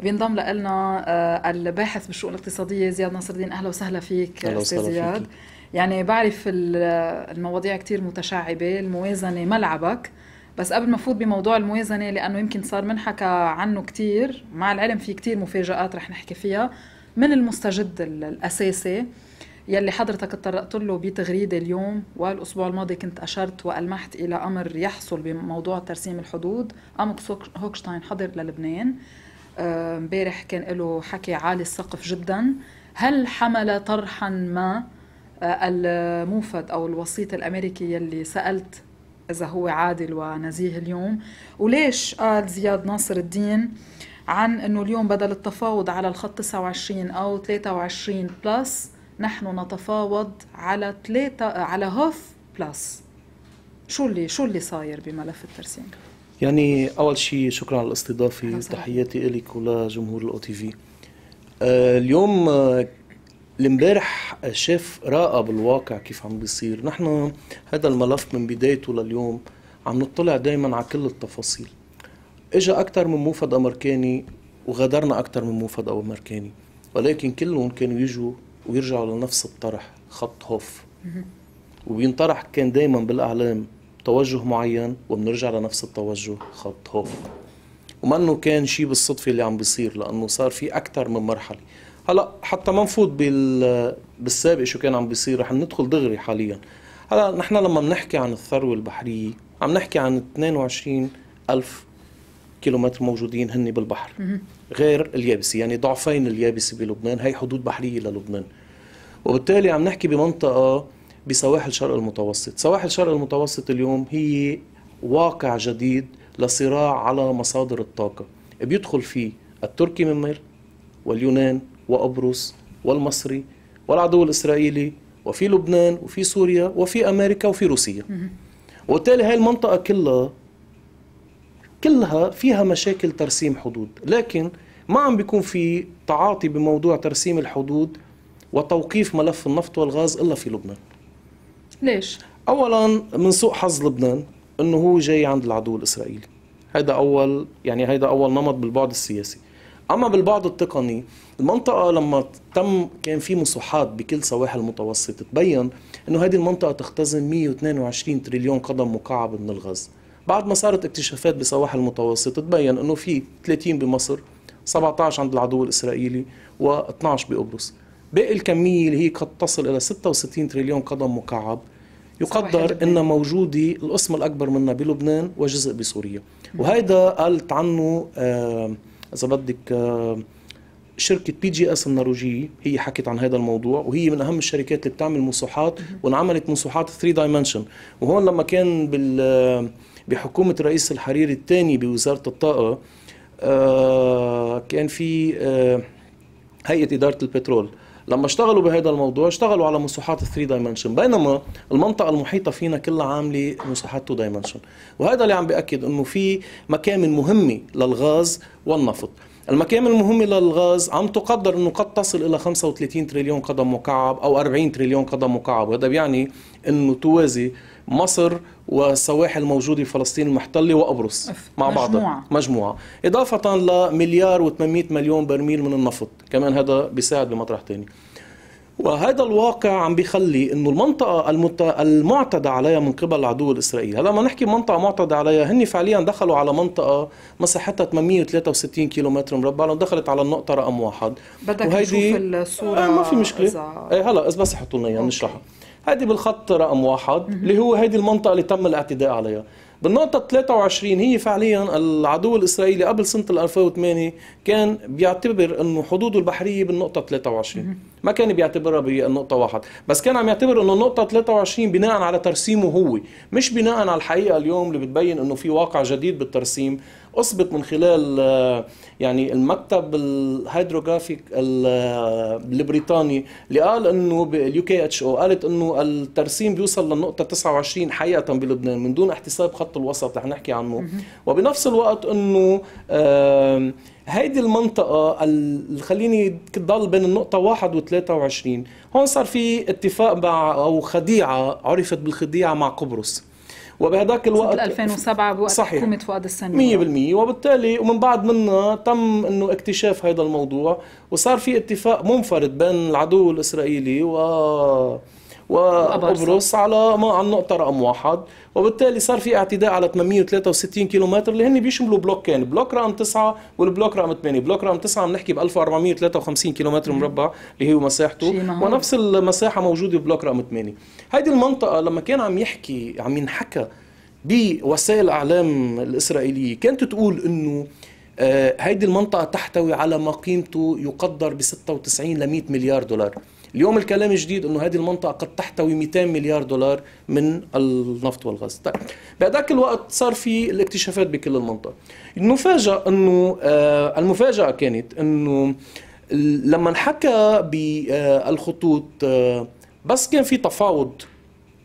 بينضم لنا آه، الباحث بالشؤون الاقتصاديه زياد ناصر الدين اهلا وسهلا فيك استاذ زياد فيك. يعني بعرف المواضيع كثير متشعبه الموازنه ملعبك بس قبل ما فوت بموضوع الموازنه لانه يمكن صار منحكى عنه كثير مع العلم في كثير مفاجات رح نحكي فيها من المستجد الاساسي يلي حضرتك اتطرقت له بتغريده اليوم والاسبوع الماضي كنت اشرت والمحت الى امر يحصل بموضوع ترسيم الحدود امك هوكشتاين حضر للبنان امبارح كان له حكي عالي السقف جدا هل حمل طرحا ما آه، الموفد او الوسيط الامريكي يلي سالت اذا هو عادل ونزيه اليوم وليش قال زياد ناصر الدين عن انه اليوم بدل التفاوض على الخط 29 او 23 بلس نحن نتفاوض على 3 على هوف بلس شو اللي شو اللي صاير بملف الترسيم يعني اول شيء شكرا على الاستضافه تحياتي لك ولجمهور الاو آه، تي في اليوم آه، امبارح شاف راقب بالواقع كيف عم بيصير نحن هذا الملف من بدايته لليوم عم نطلع دائما على كل التفاصيل اجا اكثر من موفد امريكاني وغادرنا اكثر من موفد امريكاني ولكن كلهم كانوا يجوا ويرجعوا لنفس الطرح خط هوف وبينطرح كان دائما بالاعلام توجه معين وبنرجع لنفس التوجه خط هوف ومنه كان شيء بالصدفة اللي عم بيصير لأنه صار في أكثر من مرحلة هلا حتى ما نفوت بال... بالسابق شو كان عم بيصير رح ندخل دغري حاليا هلا نحن لما بنحكي عن الثروة البحرية عم نحكي عن 22 ألف كيلومتر موجودين هن بالبحر غير اليابسة يعني ضعفين اليابسة بلبنان هي حدود بحرية للبنان وبالتالي عم نحكي بمنطقة بسواحل شرق المتوسط سواحل شرق المتوسط اليوم هي واقع جديد لصراع على مصادر الطاقة بيدخل فيه التركي من مير واليونان وقبرص والمصري والعدو الإسرائيلي وفي لبنان وفي سوريا وفي أمريكا وفي روسيا وبالتالي هاي المنطقة كلها كلها فيها مشاكل ترسيم حدود لكن ما عم بيكون في تعاطي بموضوع ترسيم الحدود وتوقيف ملف النفط والغاز إلا في لبنان ليش؟ اولا من سوء حظ لبنان انه هو جاي عند العدو الاسرائيلي هيدا اول يعني هيدا اول نمط بالبعد السياسي اما بالبعد التقني المنطقه لما تم كان في مصوحات بكل سواحل المتوسط تبين انه هذه المنطقه تختزن 122 تريليون قدم مكعب من الغاز بعد ما صارت اكتشافات بسواحل المتوسط تبين انه في 30 بمصر 17 عند العدو الاسرائيلي و12 بقبرص باقي الكمية اللي هي قد تصل إلى 66 تريليون قدم مكعب يقدر أنها موجودة القسم الأكبر منها بلبنان وجزء بسوريا وهيدا قالت عنه آه، إذا بدك آه، شركة بي جي اس النرويجية هي حكت عن هذا الموضوع وهي من أهم الشركات اللي بتعمل مسوحات وانعملت مسوحات 3 دايمنشن وهون لما كان بال آه، بحكومة رئيس الحريري الثاني بوزارة الطاقة كان في هيئة إدارة البترول لما اشتغلوا بهذا الموضوع اشتغلوا على مساحات 3 دايمنشن بينما المنطقه المحيطه فينا كلها عامله مساحات 2 دايمنشن وهذا اللي عم بأكد انه في مكامن مهمه للغاز والنفط المكامن المهمة للغاز عم تقدر انه قد تصل الى 35 تريليون قدم مكعب او 40 تريليون قدم مكعب وهذا بيعني انه توازي مصر والسواحل الموجوده في فلسطين المحتله وقبرص مع بعضها مجموعه اضافه لمليار و800 مليون برميل من النفط كمان هذا بيساعد بمطرح ثاني وهذا الواقع عم بيخلي انه المنطقه المت... المعتدى عليها من قبل العدو الاسرائيلي، هلا لما نحكي منطقه معتدى عليها هن فعليا دخلوا على منطقه مساحتها 863 كيلومتر مربع لو دخلت على النقطه رقم واحد بدك وهيدي... نشوف الصوره آه ما في مشكله إذا... ايه هلا بس حطوا لنا اياها نشرحها هذه بالخط رقم واحد اللي هو هذه المنطقه اللي تم الاعتداء عليها بالنقطة 23 هي فعليا العدو الإسرائيلي قبل سنة 2008 كان بيعتبر أنه حدوده البحرية بالنقطة 23 ما كان بيعتبرها بالنقطة واحد بس كان عم يعتبر أنه النقطة 23 بناء على ترسيمه هو مش بناء على الحقيقة اليوم اللي بتبين أنه في واقع جديد بالترسيم أثبت من خلال آه، يعني المكتب الهيدروغرافيك آه، البريطاني اللي قال انه باليو كي اتش او قالت انه الترسيم بيوصل للنقطه 29 حقيقه بلبنان من دون احتساب خط الوسط رح نحكي عنه وبنفس الوقت انه هيدي المنطقة اللي خليني تضل بين النقطة 1 و 23 هون صار في اتفاق مع أو خديعة عرفت بالخديعة مع قبرص وبهذاك الوقت 2007 بوقت صحيح. حكومه فؤاد السني 100% وبالتالي ومن بعد منا تم انه اكتشاف هذا الموضوع وصار في اتفاق منفرد بين العدو الاسرائيلي و وقبرص على ما على النقطه رقم واحد وبالتالي صار في اعتداء على 863 كيلومتر اللي هن بيشملوا بلوكين بلوك رقم 9 والبلوك رقم 8 بلوك رقم 9 عم نحكي ب 1453 كيلومتر مربع اللي هي مساحته ونفس المساحه موجوده ببلوك رقم 8 هيدي المنطقه لما كان عم يحكي عم ينحكى بوسائل الاعلام الاسرائيليه كانت تقول انه آه، هيدي المنطقه تحتوي على ما قيمته يقدر ب 96 ل 100 مليار دولار اليوم الكلام جديد انه هذه المنطقه قد تحتوي 200 مليار دولار من النفط والغاز طيب بهذاك الوقت صار في الاكتشافات بكل المنطقه المفاجاه انه آه المفاجاه كانت انه لما انحكى بالخطوط آه بس كان في تفاوض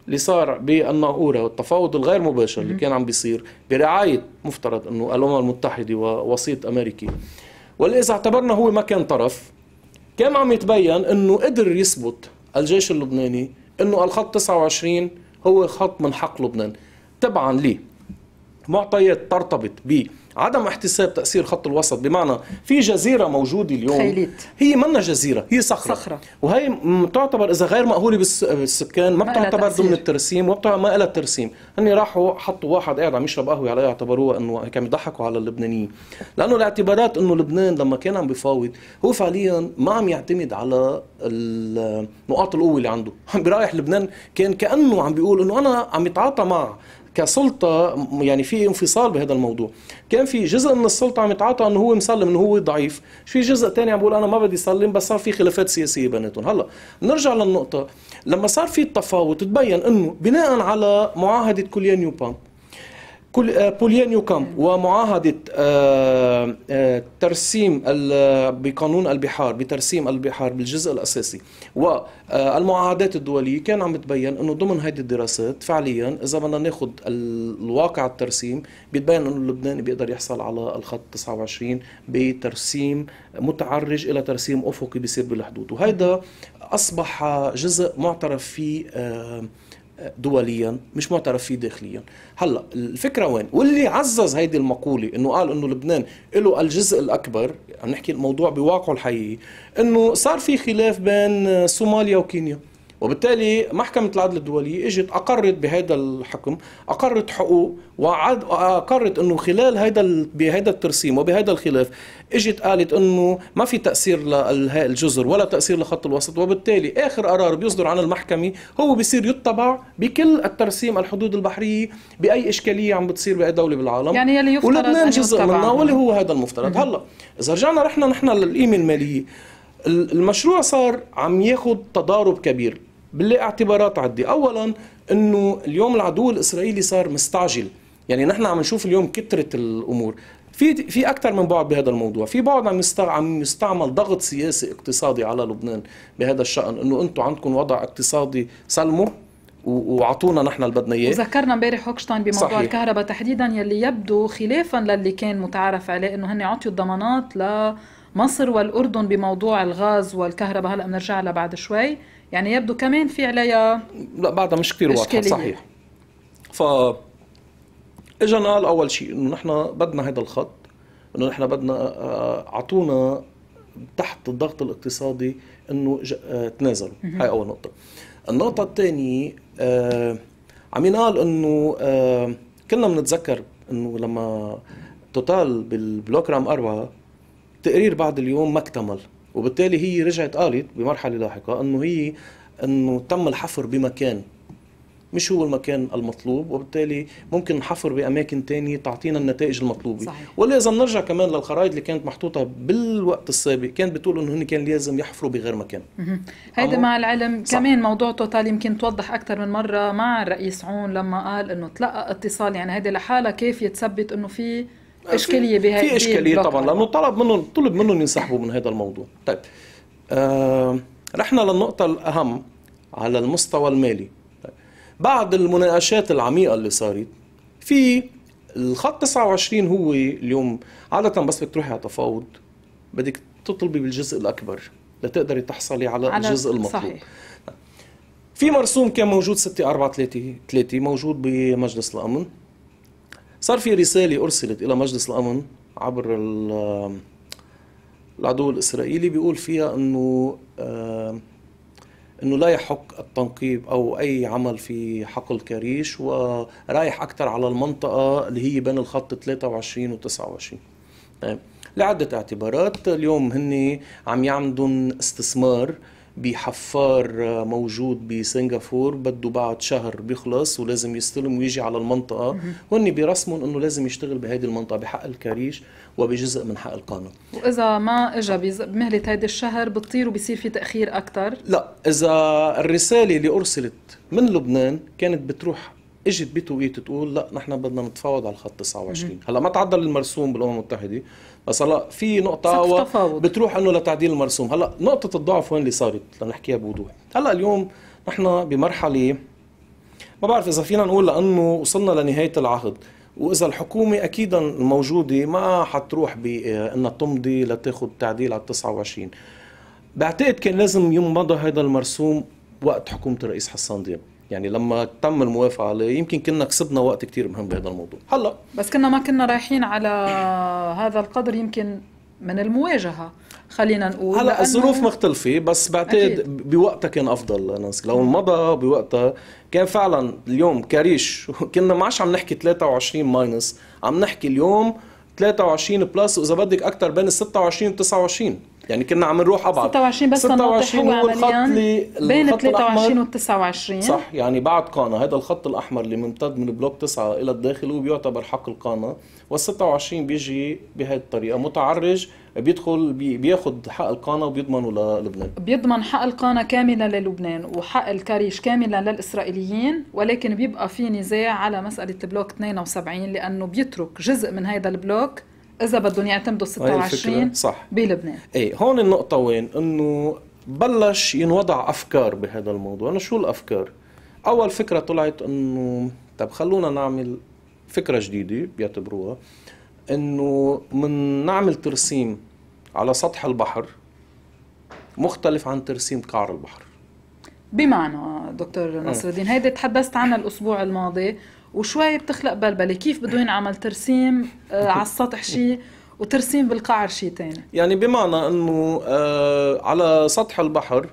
اللي صار بالناقوره والتفاوض الغير مباشر اللي كان عم بيصير برعايه مفترض انه الامم المتحده ووسيط امريكي واذا اعتبرنا هو ما كان طرف كان عم يتبين انه قدر يثبت الجيش اللبناني انه الخط 29 هو خط من حق لبنان تبعا معطيات ترتبط ب عدم احتساب تاثير خط الوسط بمعنى في جزيره موجوده اليوم خيليت. هي منا جزيره هي صخره, صخرة. وهي تعتبر اذا غير مأهوله بالسكان ما, بتعتبر ضمن الترسيم وما لها ترسيم هن راحوا حطوا واحد قاعد عم يشرب قهوه عليه اعتبروها انه كان يضحكوا على اللبنانيين لانه الاعتبارات انه لبنان لما كان عم بفاوض هو فعليا ما عم يعتمد على نقاط القوه اللي عنده عم برايح لبنان كان كانه عم بيقول انه انا عم يتعاطى مع كسلطه يعني في انفصال بهذا الموضوع كان في جزء من السلطه عم يتعاطى انه هو مسلم انه هو ضعيف في جزء ثاني عم بيقول انا ما بدي اسلم بس صار في خلافات سياسيه بيناتهم هلا نرجع للنقطه لما صار في التفاوت تبين انه بناء على معاهده كوليان نيوبام كل بوليانيو آه، كامب ومعاهدة آه، آه، ترسيم بقانون البحار بترسيم البحار بالجزء الأساسي والمعاهدات الدولية كان عم تبين أنه ضمن هذه الدراسات فعليا إذا بدنا ناخذ الواقع الترسيم بيتبين أنه اللبناني بيقدر يحصل على الخط 29 بترسيم متعرج إلى ترسيم أفقي بيصير بالحدود وهذا أصبح جزء معترف فيه دوليا مش معترف فيه داخليا هلا الفكره وين واللي عزز هيدي المقوله انه قال انه لبنان له الجزء الاكبر عم نحكي الموضوع بواقعه الحقيقي انه صار في خلاف بين صوماليا آه، وكينيا وبالتالي محكمة العدل الدولية اجت أقرت بهذا الحكم أقرت حقوق وعد أقرت أنه خلال هذا بهذا الترسيم وبهذا الخلاف اجت قالت أنه ما في تأثير للجزر ولا تأثير لخط الوسط وبالتالي آخر قرار بيصدر عن المحكمة هو بيصير يتبع بكل الترسيم الحدود البحرية بأي إشكالية عم بتصير بأي دولة بالعالم يعني يلي يفترض ولبنان جزء منها واللي هو هذا المفترض هلا إذا رجعنا رحنا نحن للقيمة المالية المشروع صار عم ياخذ تضارب كبير بنلاقي اعتبارات عدة أولا أنه اليوم العدو الإسرائيلي صار مستعجل يعني نحن عم نشوف اليوم كثرة الأمور في في اكثر من بعد بهذا الموضوع، في بعد عم عم يستعمل ضغط سياسي اقتصادي على لبنان بهذا الشأن انه انتم عندكم وضع اقتصادي سلموا وعطونا نحن اللي بدنا اياه وذكرنا امبارح هوكشتاين بموضوع صحيح. الكهرباء تحديدا يلي يبدو خلافا للي كان متعارف عليه انه هن عطيوا الضمانات لمصر والاردن بموضوع الغاز والكهرباء هلا بنرجع لها بعد شوي يعني يبدو كمان في عليها لا بعدها مش كثير واضحه صحيح ف اجى قال اول شيء انه نحن بدنا هذا الخط انه نحن بدنا آه، اعطونا تحت الضغط الاقتصادي انه آه، تنازلوا هاي اول نقطه النقطه الثانيه آه، عم ينقال انه كنا كلنا بنتذكر انه لما توتال بالبلوك رام 4 تقرير بعد اليوم ما اكتمل وبالتالي هي رجعت قالت بمرحله لاحقه انه هي انه تم الحفر بمكان مش هو المكان المطلوب وبالتالي ممكن نحفر باماكن تانية تعطينا النتائج المطلوبه صحيح. ولا اذا نرجع كمان للخرائط اللي كانت محطوطه بالوقت السابق كانت بتقول انه هن كان لازم يحفروا بغير مكان هذا مع العلم صح. كمان موضوع توتال يمكن توضح اكثر من مره مع الرئيس عون لما قال انه تلقى اتصال يعني هذا لحالها كيف يتثبت انه في اشكاليه بها في اشكاليه طبعا لانه طلب منهم طلب منهم ينسحبوا من هذا الموضوع طيب آه رحنا للنقطه الاهم على المستوى المالي طيب. بعد المناقشات العميقه اللي صارت في الخط 29 هو اليوم عاده بس بدك تروحي على تفاوض بدك تطلبي بالجزء الاكبر لتقدري تحصلي على, على الجزء المطلوب صحيح. طيب، في مرسوم كان موجود 6 4 3 3 موجود بمجلس الامن صار في رسالة أرسلت إلى مجلس الأمن عبر العدو الإسرائيلي بيقول فيها أنه آه، أنه لا يحق التنقيب أو أي عمل في حقل كريش ورايح أكثر على المنطقة اللي هي بين الخط 23 و 29 لعدة اعتبارات اليوم هن عم يعملوا استثمار بحفار موجود بسنغافور بده بعد شهر بيخلص ولازم يستلم ويجي على المنطقه وهن برسمهم انه لازم يشتغل بهيدي المنطقه بحق الكريش وبجزء من حق القانون واذا ما اجى بمهله هيدا الشهر بتطير وبصير في تاخير اكثر لا اذا الرساله اللي ارسلت من لبنان كانت بتروح اجت بتوقيت تقول لا نحن بدنا نتفاوض على الخط 29 هلا ما تعدل المرسوم بالامم المتحده بس هلا في نقطه بتروح انه لتعديل المرسوم هلا نقطه الضعف وين اللي صارت لنحكيها بوضوح هلا اليوم نحن بمرحله ما بعرف اذا فينا نقول لانه وصلنا لنهايه العهد واذا الحكومه اكيدا الموجوده ما حتروح بانها آه، تمضي لتاخذ تعديل على 29 بعتقد كان لازم يمضى هذا المرسوم وقت حكومه الرئيس حسان دياب يعني لما تم الموافقه عليه يمكن كنا كسبنا وقت كثير مهم بهذا الموضوع هلا بس كنا ما كنا رايحين على هذا القدر يمكن من المواجهه خلينا نقول هلا الظروف مختلفه بس بعتقد بوقتها كان افضل نانسي لو مضى بوقتها كان فعلا اليوم كريش كنا ما عم نحكي 23 ماينس عم نحكي اليوم 23 بلس واذا بدك اكثر بين 26 و 29 يعني كنا عم نروح ابعد 26 بس 26 هو الخط اللي بين 23 و 29 صح يعني بعد قانا هذا الخط الاحمر اللي ممتد من بلوك 9 الى الداخل هو بيعتبر حقل قانا وال 26 بيجي بهذه الطريقه متعرج بيدخل بياخذ حق القانا وبيضمنه للبنان بيضمن حق القانا كامله للبنان وحق الكريش كاملا للاسرائيليين ولكن بيبقى في نزاع على مساله بلوك 72 لانه بيترك جزء من هذا البلوك اذا بدهم يعتمدوا 26 صح بلبنان ايه هون النقطه وين انه بلش ينوضع افكار بهذا الموضوع انا شو الافكار اول فكره طلعت انه طب خلونا نعمل فكره جديده بيعتبروها انه من نعمل ترسيم على سطح البحر مختلف عن ترسيم قعر البحر بمعنى دكتور آه. نصر الدين هيدي تحدثت عنها الاسبوع الماضي وشوي بتخلق بلبله كيف بده ينعمل ترسيم آه، على السطح شيء وترسيم بالقعر شيء ثاني يعني بمعنى انه آه، على سطح البحر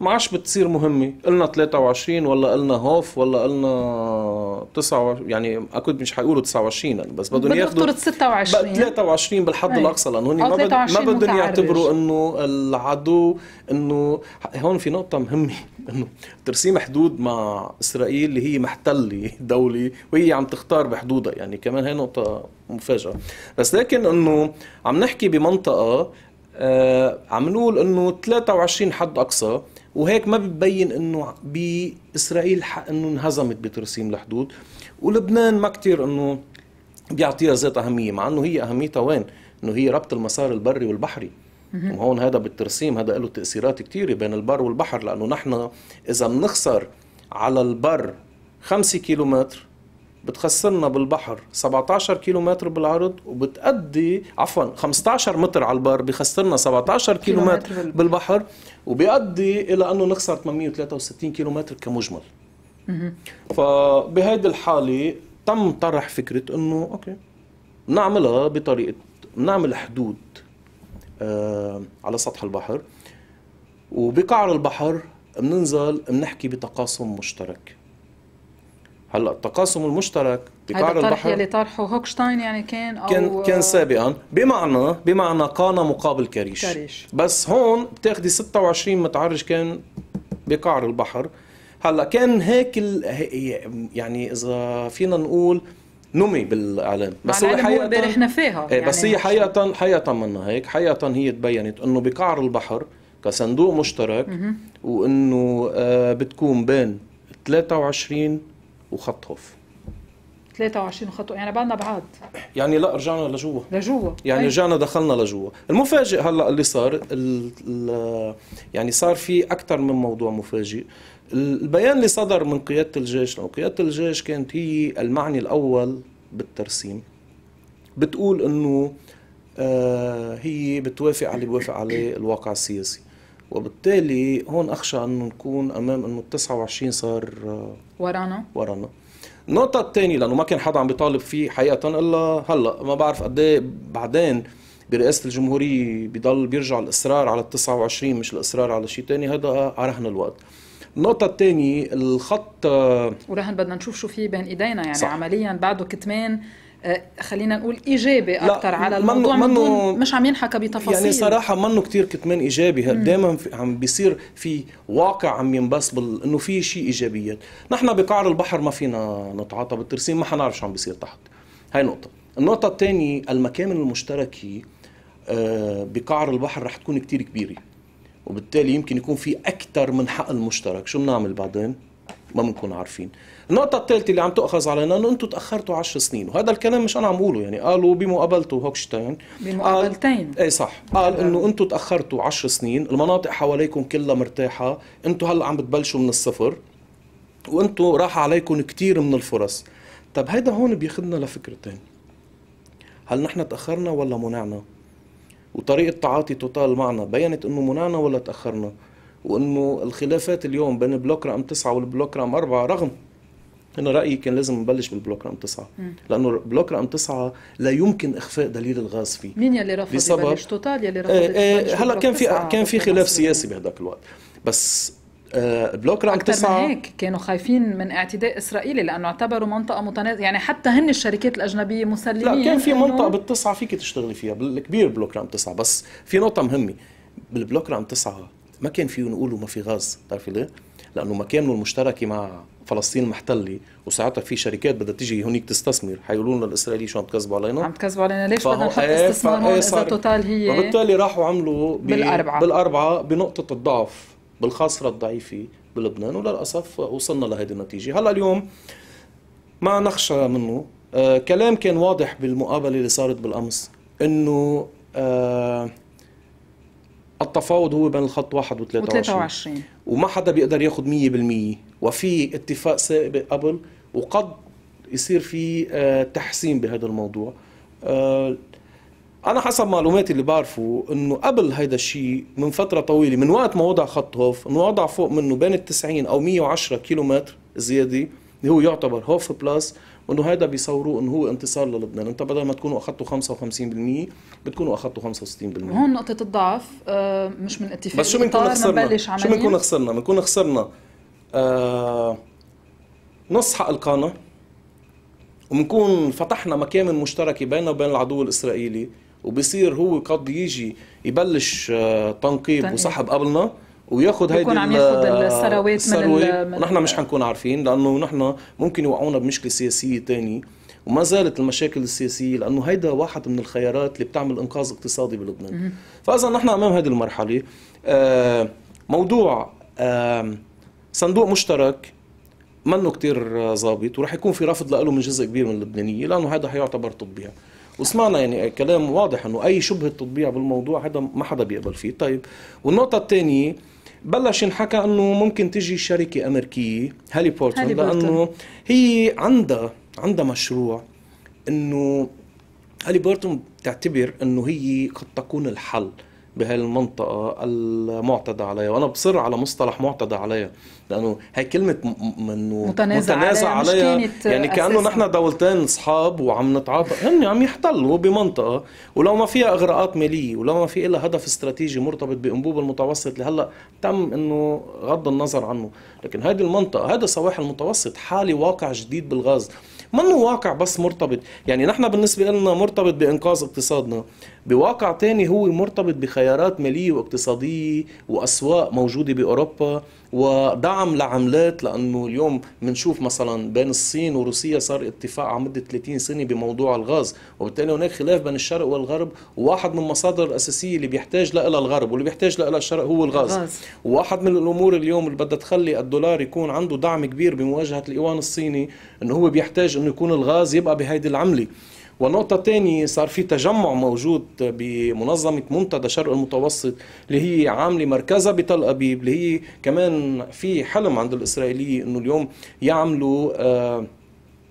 ما عادش بتصير مهمه قلنا 23 ولا قلنا هوف ولا قلنا 9 يعني اكيد مش حيقولوا 29 يعني بس بدهم ياخذوا خطوره 26 23 بالحد أي. الاقصى لانه هن ما بد... ما بدهم يعتبروا انه العدو انه هون في نقطه مهمه انه ترسيم حدود مع اسرائيل اللي هي محتله دوله وهي عم تختار بحدودها يعني كمان هي نقطه مفاجاه بس لكن انه عم نحكي بمنطقه آه عم نقول انه 23 حد اقصى وهيك ما بتبين انه باسرائيل حق انه انهزمت بترسيم الحدود ولبنان ما كتير انه بيعطيها ذات اهميه مع انه هي اهميتها وين؟ انه هي ربط المسار البري والبحري وهون هذا بالترسيم هذا له تاثيرات كثيره بين البر والبحر لانه نحن اذا بنخسر على البر 5 كيلومتر بتخسرنا بالبحر 17 كيلو متر بالعرض وبتأدي عفوا 15 متر على البر بخسرنا 17 كيلو متر بالبحر وبيؤدي الى انه نخسر 863 كيلو متر كمجمل فبهيدي الحاله تم طرح فكره انه اوكي نعملها بطريقه نعمل حدود آه على سطح البحر وبقعر البحر بننزل بنحكي بتقاسم مشترك هلا التقاسم المشترك بقعر البحر الطرح يلي طرحه هوكشتاين يعني كان او كان كان سابقا بمعنى بمعنى قانا مقابل كريش كريش بس هون بتاخدي 26 متعرج كان بقعر البحر هلا كان هيك يعني اذا فينا نقول نمي بالاعلام بس هو حقيقه بارحنا فيها يعني إيه، بس هي حقيقه حقيقه منا هيك حقيقه هي تبينت انه بقعر البحر كصندوق مشترك وانه آه، بتكون بين 23 وخط هوف 23 خطوه يعني بعدنا بعاد يعني لا رجعنا لجوا لجوا يعني أيه؟ رجعنا دخلنا لجوا المفاجئ هلا اللي صار الـ يعني صار في اكثر من موضوع مفاجئ البيان اللي صدر من قياده الجيش او قياده الجيش كانت هي المعني الاول بالترسيم بتقول انه آه هي بتوافق على اللي بيوافق عليه الواقع السياسي وبالتالي هون اخشى انه نكون امام انه 29 صار آه ورانا ورانا النقطة الثانية لأنه ما كان حدا عم بيطالب فيه حقيقة إلا هلا ما بعرف قد إيه بعدين برئاسة الجمهورية بضل بيرجع الإصرار على ال 29 مش الإصرار على شيء ثاني هذا رهن الوقت. النقطة الثانية الخط آه، ورهن بدنا نشوف شو في بين ايدينا يعني صح. عمليا بعده كتمان آه، خلينا نقول ايجابي اكثر على الموضوع من دون مش عم ينحكى بتفاصيل يعني صراحه منه كثير كتمان ايجابي دائما عم بيصير في واقع عم ينبس انه في شيء ايجابيات نحن بقعر البحر ما فينا نتعاطى بالترسيم ما حنعرف شو عم بيصير تحت هاي نقطه النقطه الثانيه المكامن المشتركه آه، بقعر البحر رح تكون كثير كبيره وبالتالي يمكن يكون في اكثر من حق مشترك شو بنعمل بعدين ما بنكون عارفين النقطة الثالثة اللي عم تؤخذ علينا انه انتم تاخرتوا 10 سنين وهذا الكلام مش انا عم بقوله يعني قالوا بمقابلته هوكشتاين بمقابلتين ايه صح قال انه انتم تاخرتوا 10 سنين المناطق حواليكم كلها مرتاحة انتم هلا عم بتبلشوا من الصفر وانتم راح عليكم كثير من الفرص طب هيدا هون بياخذنا لفكرتين هل نحن تاخرنا ولا منعنا وطريقة تعاطي توتال معنا بينت انه منعنا ولا تاخرنا وانه الخلافات اليوم بين بلوك رقم تسعة والبلوك رقم أربعة رغم انا رايي كان لازم نبلش بالبلوك رقم تسعه لانه بلوك رقم تسعه لا يمكن اخفاء دليل الغاز فيه مين يلي رفض بسبب يبلش توتال يلي رفض آه آه هلا كان في كان في خلاف سياسي بهداك الوقت بس آه بلوك رقم تسعة من هيك كانوا خايفين من اعتداء اسرائيلي لانه اعتبروا منطقه متنازعه يعني حتى هن الشركات الاجنبيه مسلمين لا كان في منطقه بالتسعه فيك تشتغلي فيها بالكبير بلوك رقم تسعة بس في نقطه مهمه بالبلوك رقم تسعة ما كان فيهم يقولوا ما في غاز بتعرفي ليه؟ لانه مكانه المشتركه مع فلسطين محتله وساعتها في شركات بدها تيجي هونيك تستثمر حيقولوا لنا الاسرائيليين شو عم تكذبوا علينا عم تكذبوا علينا ليش بدنا نحط إيه، استثمار اذا توتال هي وبالتالي راحوا عملوا بالاربعه بالاربعه بنقطه الضعف بالخاصره الضعيفه بلبنان وللاسف وصلنا لهيدي النتيجه هلا اليوم ما نخشى منه آه كلام كان واضح بالمقابله اللي صارت بالامس انه آه التفاوض هو بين الخط 1 و 23 و23 وما حدا بيقدر ياخذ 100% وفي اتفاق سابق قبل وقد يصير في آه، تحسين بهذا الموضوع آه، انا حسب معلوماتي اللي بعرفه انه قبل هذا الشيء من فتره طويله من وقت ما وضع خط هوف انه وضع فوق منه بين ال 90 او 110 كيلومتر زياده اللي هو يعتبر هوف بلس وانه هذا بيصوروه انه هو انتصار للبنان انت بدل ما تكونوا اخذتوا 55% بتكونوا اخذتوا 65% هون نقطه الضعف آه، مش من اتفاق بس شو بنكون خسرنا شو بنكون خسرنا بنكون خسرنا آه، نص حق القانه وبنكون فتحنا مكامن مشتركه بيننا وبين العدو الاسرائيلي وبصير هو قد يجي يبلش آه، تنقيب وسحب قبلنا وياخذ هيدي عم ياخذ الثروات من, من ونحن مش حنكون عارفين لانه نحن ممكن يوقعونا بمشكله سياسيه ثانيه وما زالت المشاكل السياسيه لانه هيدا واحد من الخيارات اللي بتعمل انقاذ اقتصادي بلبنان فاذا نحن امام هذه المرحله آه، موضوع آه، صندوق مشترك منه كتير ظابط وراح يكون في رفض له من جزء كبير من اللبنانيين لانه هذا حيعتبر تطبيع وسمعنا يعني كلام واضح انه اي شبهه تطبيع بالموضوع هذا ما حدا بيقبل فيه طيب والنقطه الثانيه بلش ينحكى انه ممكن تجي شركه امريكيه هالي بورتون لانه هي عندها عندها مشروع انه هالي بورتون بتعتبر انه هي قد تكون الحل بهالمنطقة المعتدى عليها وأنا بصر على مصطلح معتدى عليها لأنه هي كلمة منه متنازع, متنازع عليها, عليها يعني كأنه نحن دولتين أصحاب وعم نتعاطى هن عم يحتلوا بمنطقة ولو ما فيها إغراءات مالية ولو ما في إلا هدف استراتيجي مرتبط بأنبوب المتوسط لهلا تم إنه غض النظر عنه لكن هذه المنطقة هذا سواحل المتوسط حالي واقع جديد بالغاز منه واقع بس مرتبط يعني نحن بالنسبة لنا مرتبط بإنقاذ اقتصادنا بواقع تاني هو مرتبط بخيارات مالية واقتصادية وأسواق موجودة بأوروبا ودعم لعملات لأنه اليوم بنشوف مثلا بين الصين وروسيا صار اتفاق على مدة 30 سنة بموضوع الغاز وبالتالي هناك خلاف بين الشرق والغرب وواحد من المصادر الأساسية اللي بيحتاج لها الغرب واللي بيحتاج لها الشرق هو الغاز, الغاز. وواحد من الأمور اليوم اللي بدها تخلي الدولار يكون عنده دعم كبير بمواجهة الإيوان الصيني أنه هو بيحتاج أنه يكون الغاز يبقى بهيدي العملة ونقطة تاني صار في تجمع موجود بمنظمة منتدى شرق المتوسط اللي هي عاملة مركزها بتل أبيب اللي هي كمان في حلم عند الإسرائيلية أنه اليوم يعملوا آه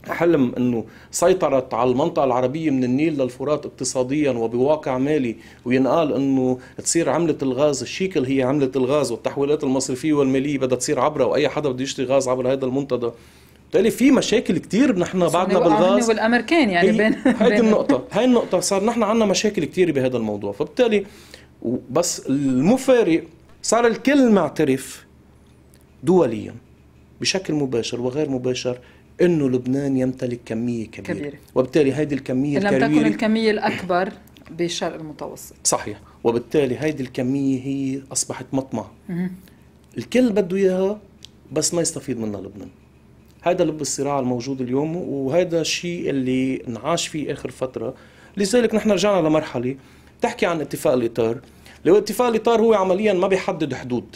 حلم انه سيطرت على المنطقه العربيه من النيل للفرات اقتصاديا وبواقع مالي وينقال انه تصير عمله الغاز الشيكل هي عمله الغاز والتحويلات المصرفيه والماليه بدها تصير عبرها واي حدا بده يشتري غاز عبر هذا المنتدى بالتالي في مشاكل كتير نحن بعدنا بالغاز والامريكان يعني بين هاي النقطه هاي النقطه صار نحن عندنا مشاكل كتير بهذا الموضوع فبالتالي بس المفارق صار الكل معترف دوليا بشكل مباشر وغير مباشر انه لبنان يمتلك كميه كبيره, كبيرة. وبالتالي هذه الكميه لم الكبيرة تكن الكميه الاكبر بالشرق المتوسط صحيح وبالتالي هذه الكميه هي اصبحت مطمع الكل بده اياها بس ما يستفيد منها لبنان هذا لب الصراع الموجود اليوم وهذا الشيء اللي انعاش فيه اخر فتره لذلك نحن رجعنا لمرحله تحكي عن اتفاق الاطار لو اتفاق الاطار هو عمليا ما بيحدد حدود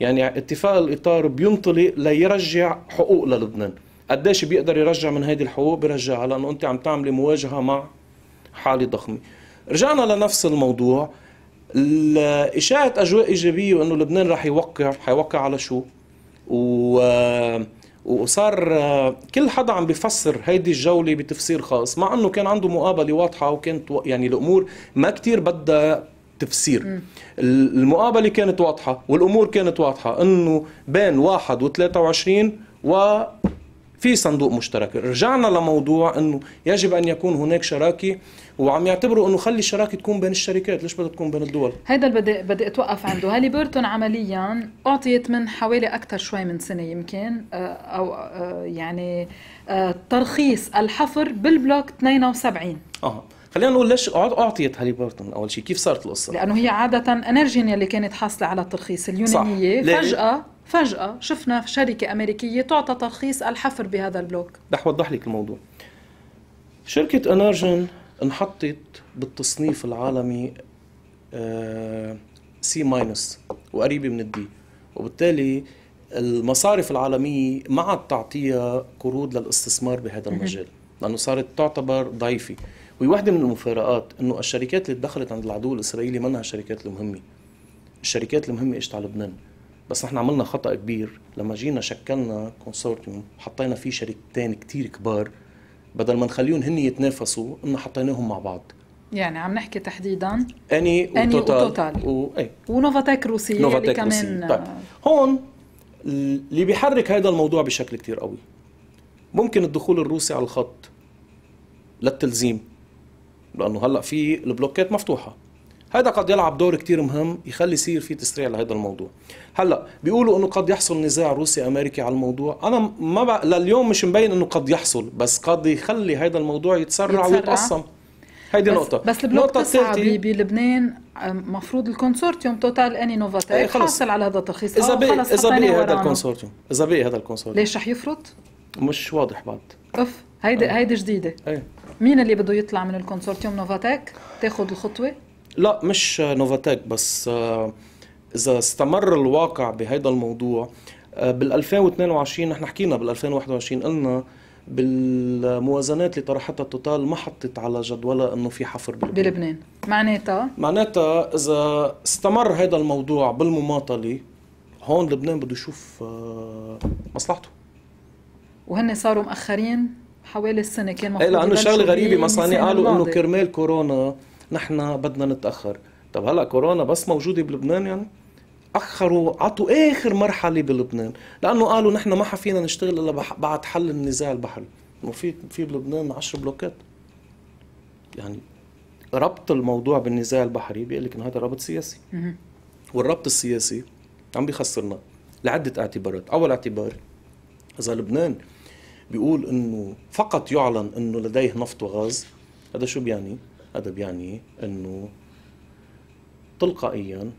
يعني اتفاق الاطار بينطلق ليرجع حقوق للبنان قديش بيقدر يرجع من هذه الحقوق بيرجع لانه انت عم تعملي مواجهه مع حاله ضخمه رجعنا لنفس الموضوع إشاعة أجواء إيجابية وأنه لبنان رح يوقع حيوقع على شو و وصار آه، كل حدا عم بفسر هيدي الجولة بتفسير خاص مع أنه كان عنده مقابلة واضحة وكانت يعني الأمور ما كتير بدها تفسير المقابلة كانت واضحة والأمور كانت واضحة أنه بين واحد و23 و في صندوق مشترك رجعنا لموضوع أنه يجب أن يكون هناك شراكة وعم يعتبروا انه خلي الشراكه تكون بين الشركات ليش بدها تكون بين الدول هذا البدء بدي اتوقف عنده هالي بيرتون عمليا اعطيت من حوالي اكثر شوي من سنه يمكن آه، او آه، يعني آه، ترخيص الحفر بالبلوك 72 اه خلينا نقول ليش اعطيت هالي بيرتون اول شيء كيف صارت القصه لانه هي عاده انرجين اللي كانت حاصله على الترخيص اليونانيه صح. فجاه فجاه شفنا شركه امريكيه تعطى ترخيص الحفر بهذا البلوك رح اوضح لك الموضوع شركه انرجين انحطت بالتصنيف العالمي سي آه، ماينس وقريبه من الدي وبالتالي المصارف العالميه ما عاد تعطيها قروض للاستثمار بهذا المجال لانه صارت تعتبر ضعيفه وواحدة من المفارقات انه الشركات اللي دخلت عند العدو الاسرائيلي منها الشركات المهمه الشركات المهمه اجت على لبنان بس نحن عملنا خطا كبير لما جينا شكلنا كونسورتيوم حطينا فيه شركتين كتير كبار بدل ما نخليهم هن يتنافسوا انه حطيناهم مع بعض يعني عم نحكي تحديدا اني وتوتال, وتوتال. و... إيه. ونوفاتيك روسية اللي اللي كمان طيب. هون اللي بيحرك هذا الموضوع بشكل كتير قوي ممكن الدخول الروسي على الخط للتلزيم لانه هلا في البلوكات مفتوحه هذا قد يلعب دور كتير مهم يخلي يصير في تسريع لهذا الموضوع هلا بيقولوا انه قد يحصل نزاع روسي امريكي على الموضوع انا ما بق... لليوم مش مبين انه قد يحصل بس قد يخلي هذا الموضوع يتسرع, يتسرع. ويتقسم هيدي بس نقطة بس البلوك تسعة بلبنان مفروض الكونسورتيوم توتال اني نوفاتيك إيه، حاصل على هذا الترخيص اذا بقي اذا بقي هذا الكونسورتيوم اذا بقي هذا الكونسورتيوم ليش رح يفرط؟ مش واضح بعد اوف هيدي آه. هيدي جديدة أي. مين اللي بده يطلع من الكونسورتيوم نوفاتيك؟ تاخذ الخطوة؟ لا مش نوفاتيك بس آه، اذا استمر الواقع بهذا الموضوع آه، بال 2022 نحن حكينا بال 2021 قلنا بالموازنات اللي طرحتها توتال ما حطت على جدولها انه في حفر بلبنان بلبنان معناتها معناتها اذا استمر هذا الموضوع بالمماطله هون لبنان بده يشوف آه، مصلحته وهن صاروا مأخرين حوالي السنه كان إيه، مفروض لانه شغله غريبه مثلا قالوا انه كرمال كورونا نحن بدنا نتاخر طب هلا كورونا بس موجوده بلبنان يعني اخروا عطوا اخر مرحله بلبنان لانه قالوا نحن ما حفينا نشتغل الا بعد حل النزاع البحري وفي في بلبنان 10 بلوكات يعني ربط الموضوع بالنزاع البحري بيقول لك انه هذا ربط سياسي والربط السياسي عم بيخسرنا لعده اعتبارات اول اعتبار اذا لبنان بيقول انه فقط يعلن انه لديه نفط وغاز هذا شو بيعني هذا بيعني انه تلقائيا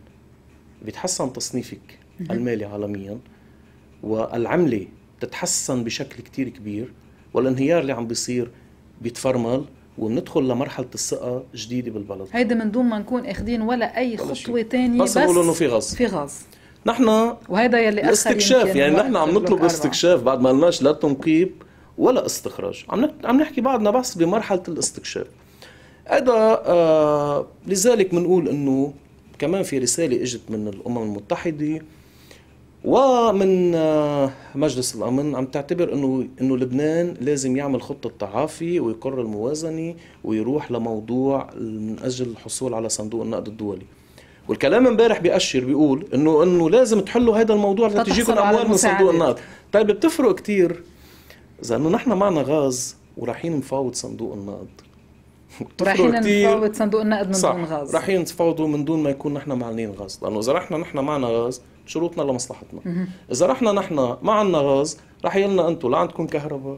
بيتحسن تصنيفك المالي عالميا والعمله بتتحسن بشكل كتير كبير والانهيار اللي عم بيصير بيتفرمل وبندخل لمرحله الثقه جديده بالبلد هيدا من دون ما نكون اخذين ولا اي خطوه ثانيه بس, بس انه في غاز في غاز نحن وهذا يلي استكشاف يعني نحن عم نطلب استكشاف بعد ما قلناش لا تنقيب ولا استخراج عم عم نحكي بعدنا بس بمرحله الاستكشاف هذا آه لذلك بنقول انه كمان في رساله اجت من الامم المتحده ومن آه مجلس الامن عم تعتبر انه انه لبنان لازم يعمل خطه تعافي ويقر الموازنه ويروح لموضوع من اجل الحصول على صندوق النقد الدولي والكلام امبارح بيأشر بيقول انه انه لازم تحلوا هذا الموضوع لتجيكم اموال من صندوق النقد طيب بتفرق كثير اذا انه نحن معنا غاز ورايحين نفاوض صندوق النقد رايحين نفاوض صندوق النقد من دون غاز رايحين نتفاوضوا من دون ما يكون نحن معلنين غاز لانه اذا رحنا نحن معنا غاز شروطنا لمصلحتنا اذا رحنا نحن ما عندنا غاز رح يلنا انتم لا عندكم كهرباء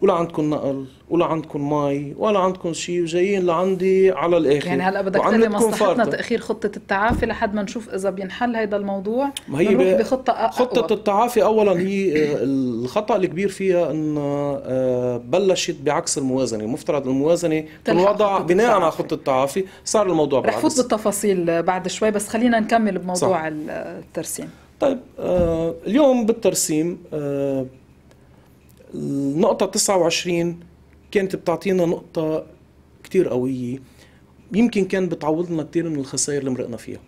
ولا عندكم نقل ولا عندكم مي ولا عندكم شيء وجايين لعندي على الاخر يعني هلا بدك تقلي مصلحتنا تاخير خطه التعافي لحد ما نشوف اذا بينحل هذا الموضوع ما هي ب... بخطه أقوى. خطه التعافي اولا هي آه، الخطا الكبير فيها انها آه، بلشت بعكس الموازنه المفترض الموازنه تنوضع بناء على خطه التعافي صار الموضوع بالعكس رح فوت بالتفاصيل بعد شوي بس خلينا نكمل بموضوع صح. الترسيم طيب آه اليوم بالترسيم آه النقطة 29 كانت بتعطينا نقطة كتير قوية يمكن كان بتعوض لنا كتير من الخسائر اللي مرقنا فيها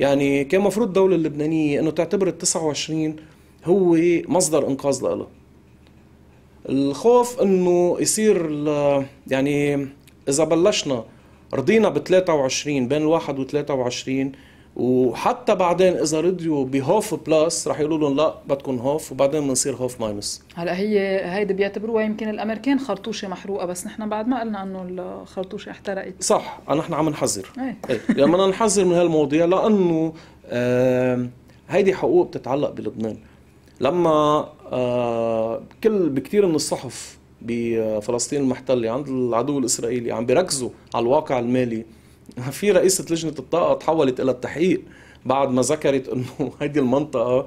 يعني كان مفروض الدولة اللبنانية انه تعتبر ال 29 هو مصدر انقاذ لها الخوف انه يصير يعني اذا بلشنا رضينا ب 23 بين الواحد و 23 وحتى بعدين اذا رضيوا بهوف بلس رح يقولوا لهم لا بدكم هوف وبعدين بنصير هوف ماينس هلا هي هيدي بيعتبروها يمكن الامريكان خرطوشه محروقه بس نحن بعد ما قلنا انه الخرطوشه احترقت صح نحن عم نحذر ايه, إيه. يعني بدنا نحذر من هالمواضيع لانه هيدي حقوق بتتعلق بلبنان لما كل بكثير من الصحف بفلسطين المحتله عند العدو الاسرائيلي عم بيركزوا على الواقع المالي في رئيسة لجنة الطاقة تحولت إلى التحقيق بعد ما ذكرت أنه هذه المنطقة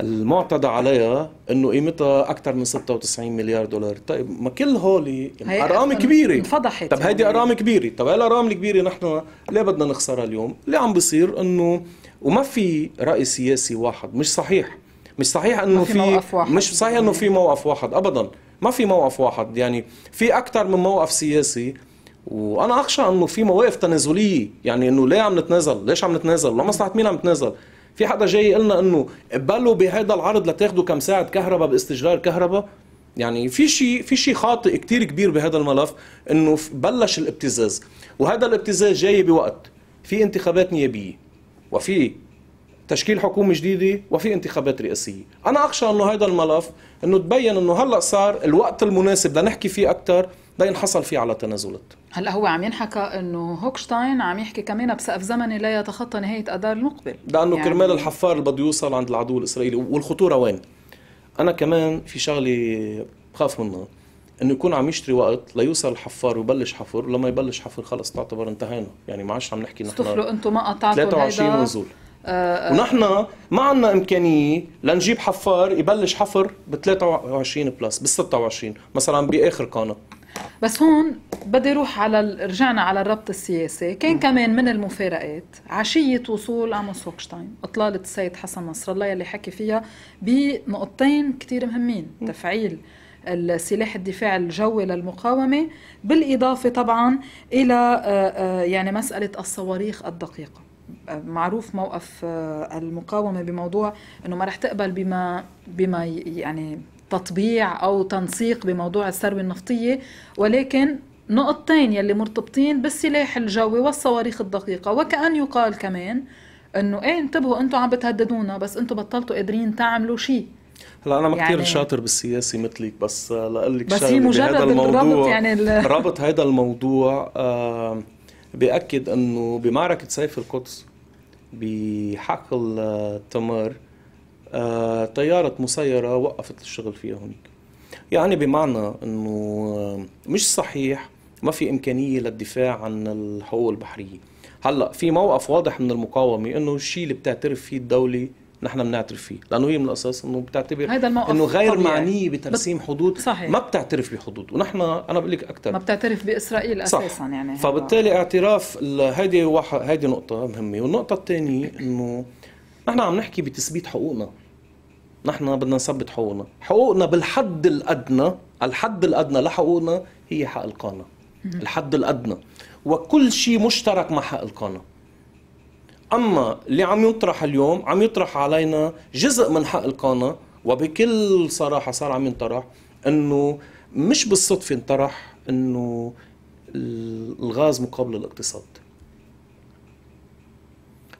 المعتدى عليها انه قيمتها اكثر من 96 مليار دولار طيب ما كل هولي يعني ارقام كبيره انفضحت طب هيدي يعني. ارقام كبيره طب هالارقام الكبيره نحن ليه بدنا نخسرها اليوم ليه عم بيصير انه وما في راي سياسي واحد مش صحيح مش صحيح انه في, موقف واحد. مش صحيح انه في موقف واحد ابدا ما في موقف واحد يعني في اكثر من موقف سياسي وانا اخشى انه في مواقف تنازليه يعني انه ليه عم نتنازل ليش عم نتنازل لمصلحه مين عم نتنازل في حدا جاي قلنا انه بلوا بهذا العرض لتاخذوا كم ساعه كهرباء باستجرار كهرباء يعني في شيء في شيء خاطئ كثير كبير بهذا الملف انه بلش الابتزاز وهذا الابتزاز جاي بوقت في انتخابات نيابيه وفي تشكيل حكومه جديده وفي انتخابات رئاسيه انا اخشى انه هذا الملف انه تبين انه هلا صار الوقت المناسب لنحكي فيه اكثر بين حصل فيه على تنازلات هلا هو عم ينحكى انه هوكشتاين عم يحكي كمان بسقف زمني لا يتخطى نهايه اذار المقبل لانه يعني... كرمال الحفار اللي بده يوصل عند العدو الاسرائيلي والخطوره وين؟ انا كمان في شغله بخاف منها انه يكون عم يشتري وقت ليوصل الحفار ويبلش حفر لما يبلش حفر خلص تعتبر انتهينا يعني ما عادش عم نحكي نحن استفروا انتم ما قطعتوا 23 ونزول آه آه ونحن ما عندنا امكانيه لنجيب حفار يبلش حفر ب 23 بلس بال 26 مثلا باخر قانون بس هون بدي روح على ال... رجعنا على الربط السياسي كان كمان من المفارقات عشيه وصول عموس هوكشتاين اطلاله السيد حسن نصر الله يلي حكي فيها بنقطتين كتير مهمين تفعيل السلاح الدفاع الجوي للمقاومة بالإضافة طبعا إلى آه، آه، يعني مسألة الصواريخ الدقيقة آه، معروف موقف المقاومة بموضوع أنه ما رح تقبل بما, بما يعني تطبيع او تنسيق بموضوع الثروه النفطيه ولكن نقطتين يلي مرتبطين بالسلاح الجوي والصواريخ الدقيقه وكأن يقال كمان انه ايه انتبهوا انتم عم بتهددونا بس انتم بطلتوا قادرين تعملوا شيء هلا انا ما يعني كثير شاطر بالسياسه مثلك بس آه، لاقول لك بس هي مجرد هذا يعني ال... ربط هذا الموضوع بأكد انه بمعركه سيف القدس بحقل التمر آه، طيارة مسيرة وقفت الشغل فيها هناك يعني بمعنى انه آه، مش صحيح ما في امكانيه للدفاع عن الحقوق البحريه هلا في موقف واضح من المقاومه انه الشيء اللي بتعترف فيه الدوله نحن بنعترف فيه لانه هي من الاساس انه بتعتبر الموقف انه غير طبيعي. معنيه بترسيم حدود صحيح. ما بتعترف بحدود ونحن انا بقول لك اكثر ما بتعترف باسرائيل صح. اساسا يعني فبالتالي اعتراف هيدي هيدي نقطه مهمه والنقطه الثانيه انه نحن عم نحكي بتثبيت حقوقنا نحن بدنا نثبت حقوقنا حقوقنا بالحد الأدنى الحد الأدنى لحقوقنا هي حق القانة الحد الأدنى وكل شيء مشترك مع حق القانون أما اللي عم يطرح اليوم عم يطرح علينا جزء من حق القانون وبكل صراحة صار عم ينطرح أنه مش بالصدفة انطرح أنه الغاز مقابل الاقتصاد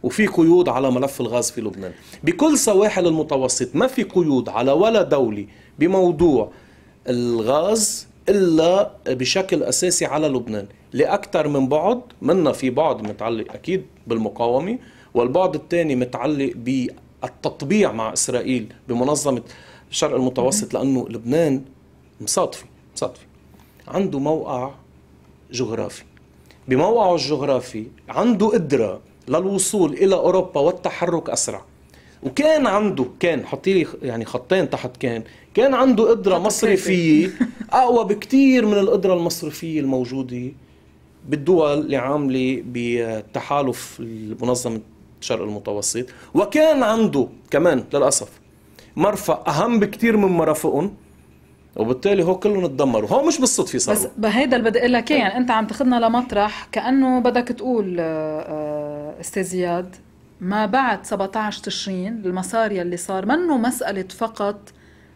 وفي قيود على ملف الغاز في لبنان بكل سواحل المتوسط ما في قيود على ولا دولة بموضوع الغاز إلا بشكل أساسي على لبنان لأكثر من بعد منا في بعد متعلق أكيد بالمقاومة والبعض الثاني متعلق بالتطبيع مع إسرائيل بمنظمة الشرق المتوسط لأنه لبنان مصادفة مصادفة عنده موقع جغرافي بموقعه الجغرافي عنده قدرة للوصول الى اوروبا والتحرك اسرع وكان عنده كان حطي لي يعني خطين تحت كان كان عنده قدره مصرفيه اقوى بكثير من القدره المصرفيه الموجوده بالدول اللي عامله بتحالف المنظمة الشرق المتوسط وكان عنده كمان للاسف مرفق اهم بكثير من مرافقهم وبالتالي هو كلهم تدمروا هو مش بالصدفه صار بس بهيدا اللي بدي اقول لك يعني انت عم تاخذنا لمطرح كانه بدك تقول آآ آه، آآ آه، استاذ زياد ما بعد 17 تشرين المسار يلي صار منه مساله فقط